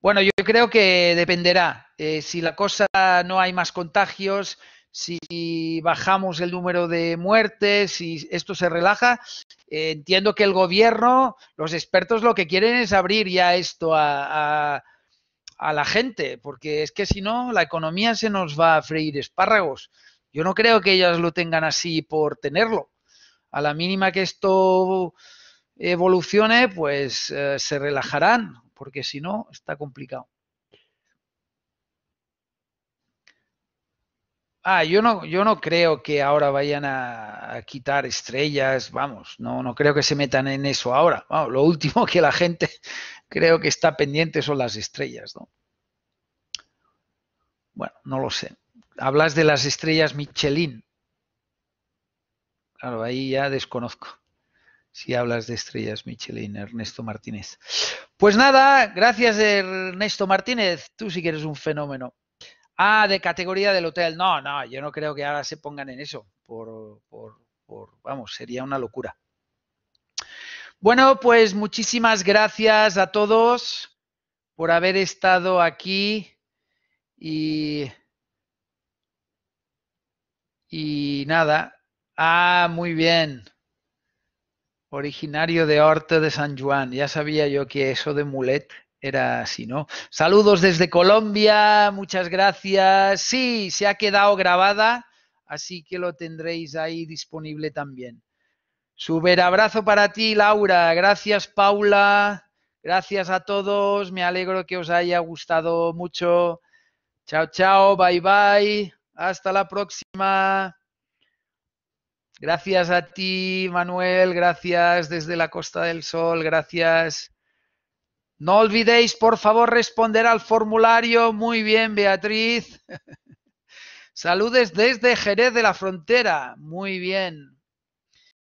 Bueno, yo creo que dependerá. Eh, si la cosa no hay más contagios, si bajamos el número de muertes, si esto se relaja, entiendo que el gobierno, los expertos lo que quieren es abrir ya esto a a la gente, porque es que si no, la economía se nos va a freír espárragos. Yo no creo que ellas lo tengan así por tenerlo. A la mínima que esto evolucione, pues eh, se relajarán, porque si no, está complicado. Ah, yo no, yo no creo que ahora vayan a, quitar estrellas, vamos, no, no creo que se metan en eso ahora. lo último que la gente creo que está pendiente son las estrellas, ¿no? Bueno, no lo sé. Hablas de las estrellas Michelin. Claro, ahí ya desconozco. Si hablas de estrellas Michelin, Ernesto Martínez. Pues nada, gracias Ernesto Martínez. Tú sí que eres un fenómeno. Ah, de categoría del hotel. No, no, yo no creo que ahora se pongan en eso. Por, por, por vamos, sería una locura. Bueno, pues muchísimas gracias a todos por haber estado aquí y, y nada. Ah, muy bien. Originario de Horta de San Juan. Ya sabía yo que eso de mulet era así, ¿no? Saludos desde Colombia, muchas gracias. Sí, se ha quedado grabada, así que lo tendréis ahí disponible también. Super abrazo para ti, Laura. Gracias, Paula. Gracias a todos. Me alegro que os haya gustado mucho. Chao, chao. Bye, bye. Hasta la próxima. Gracias a ti, Manuel. Gracias desde la Costa del Sol. Gracias. No olvidéis, por favor, responder al formulario. Muy bien, Beatriz. Saludes desde Jerez de la Frontera. Muy bien.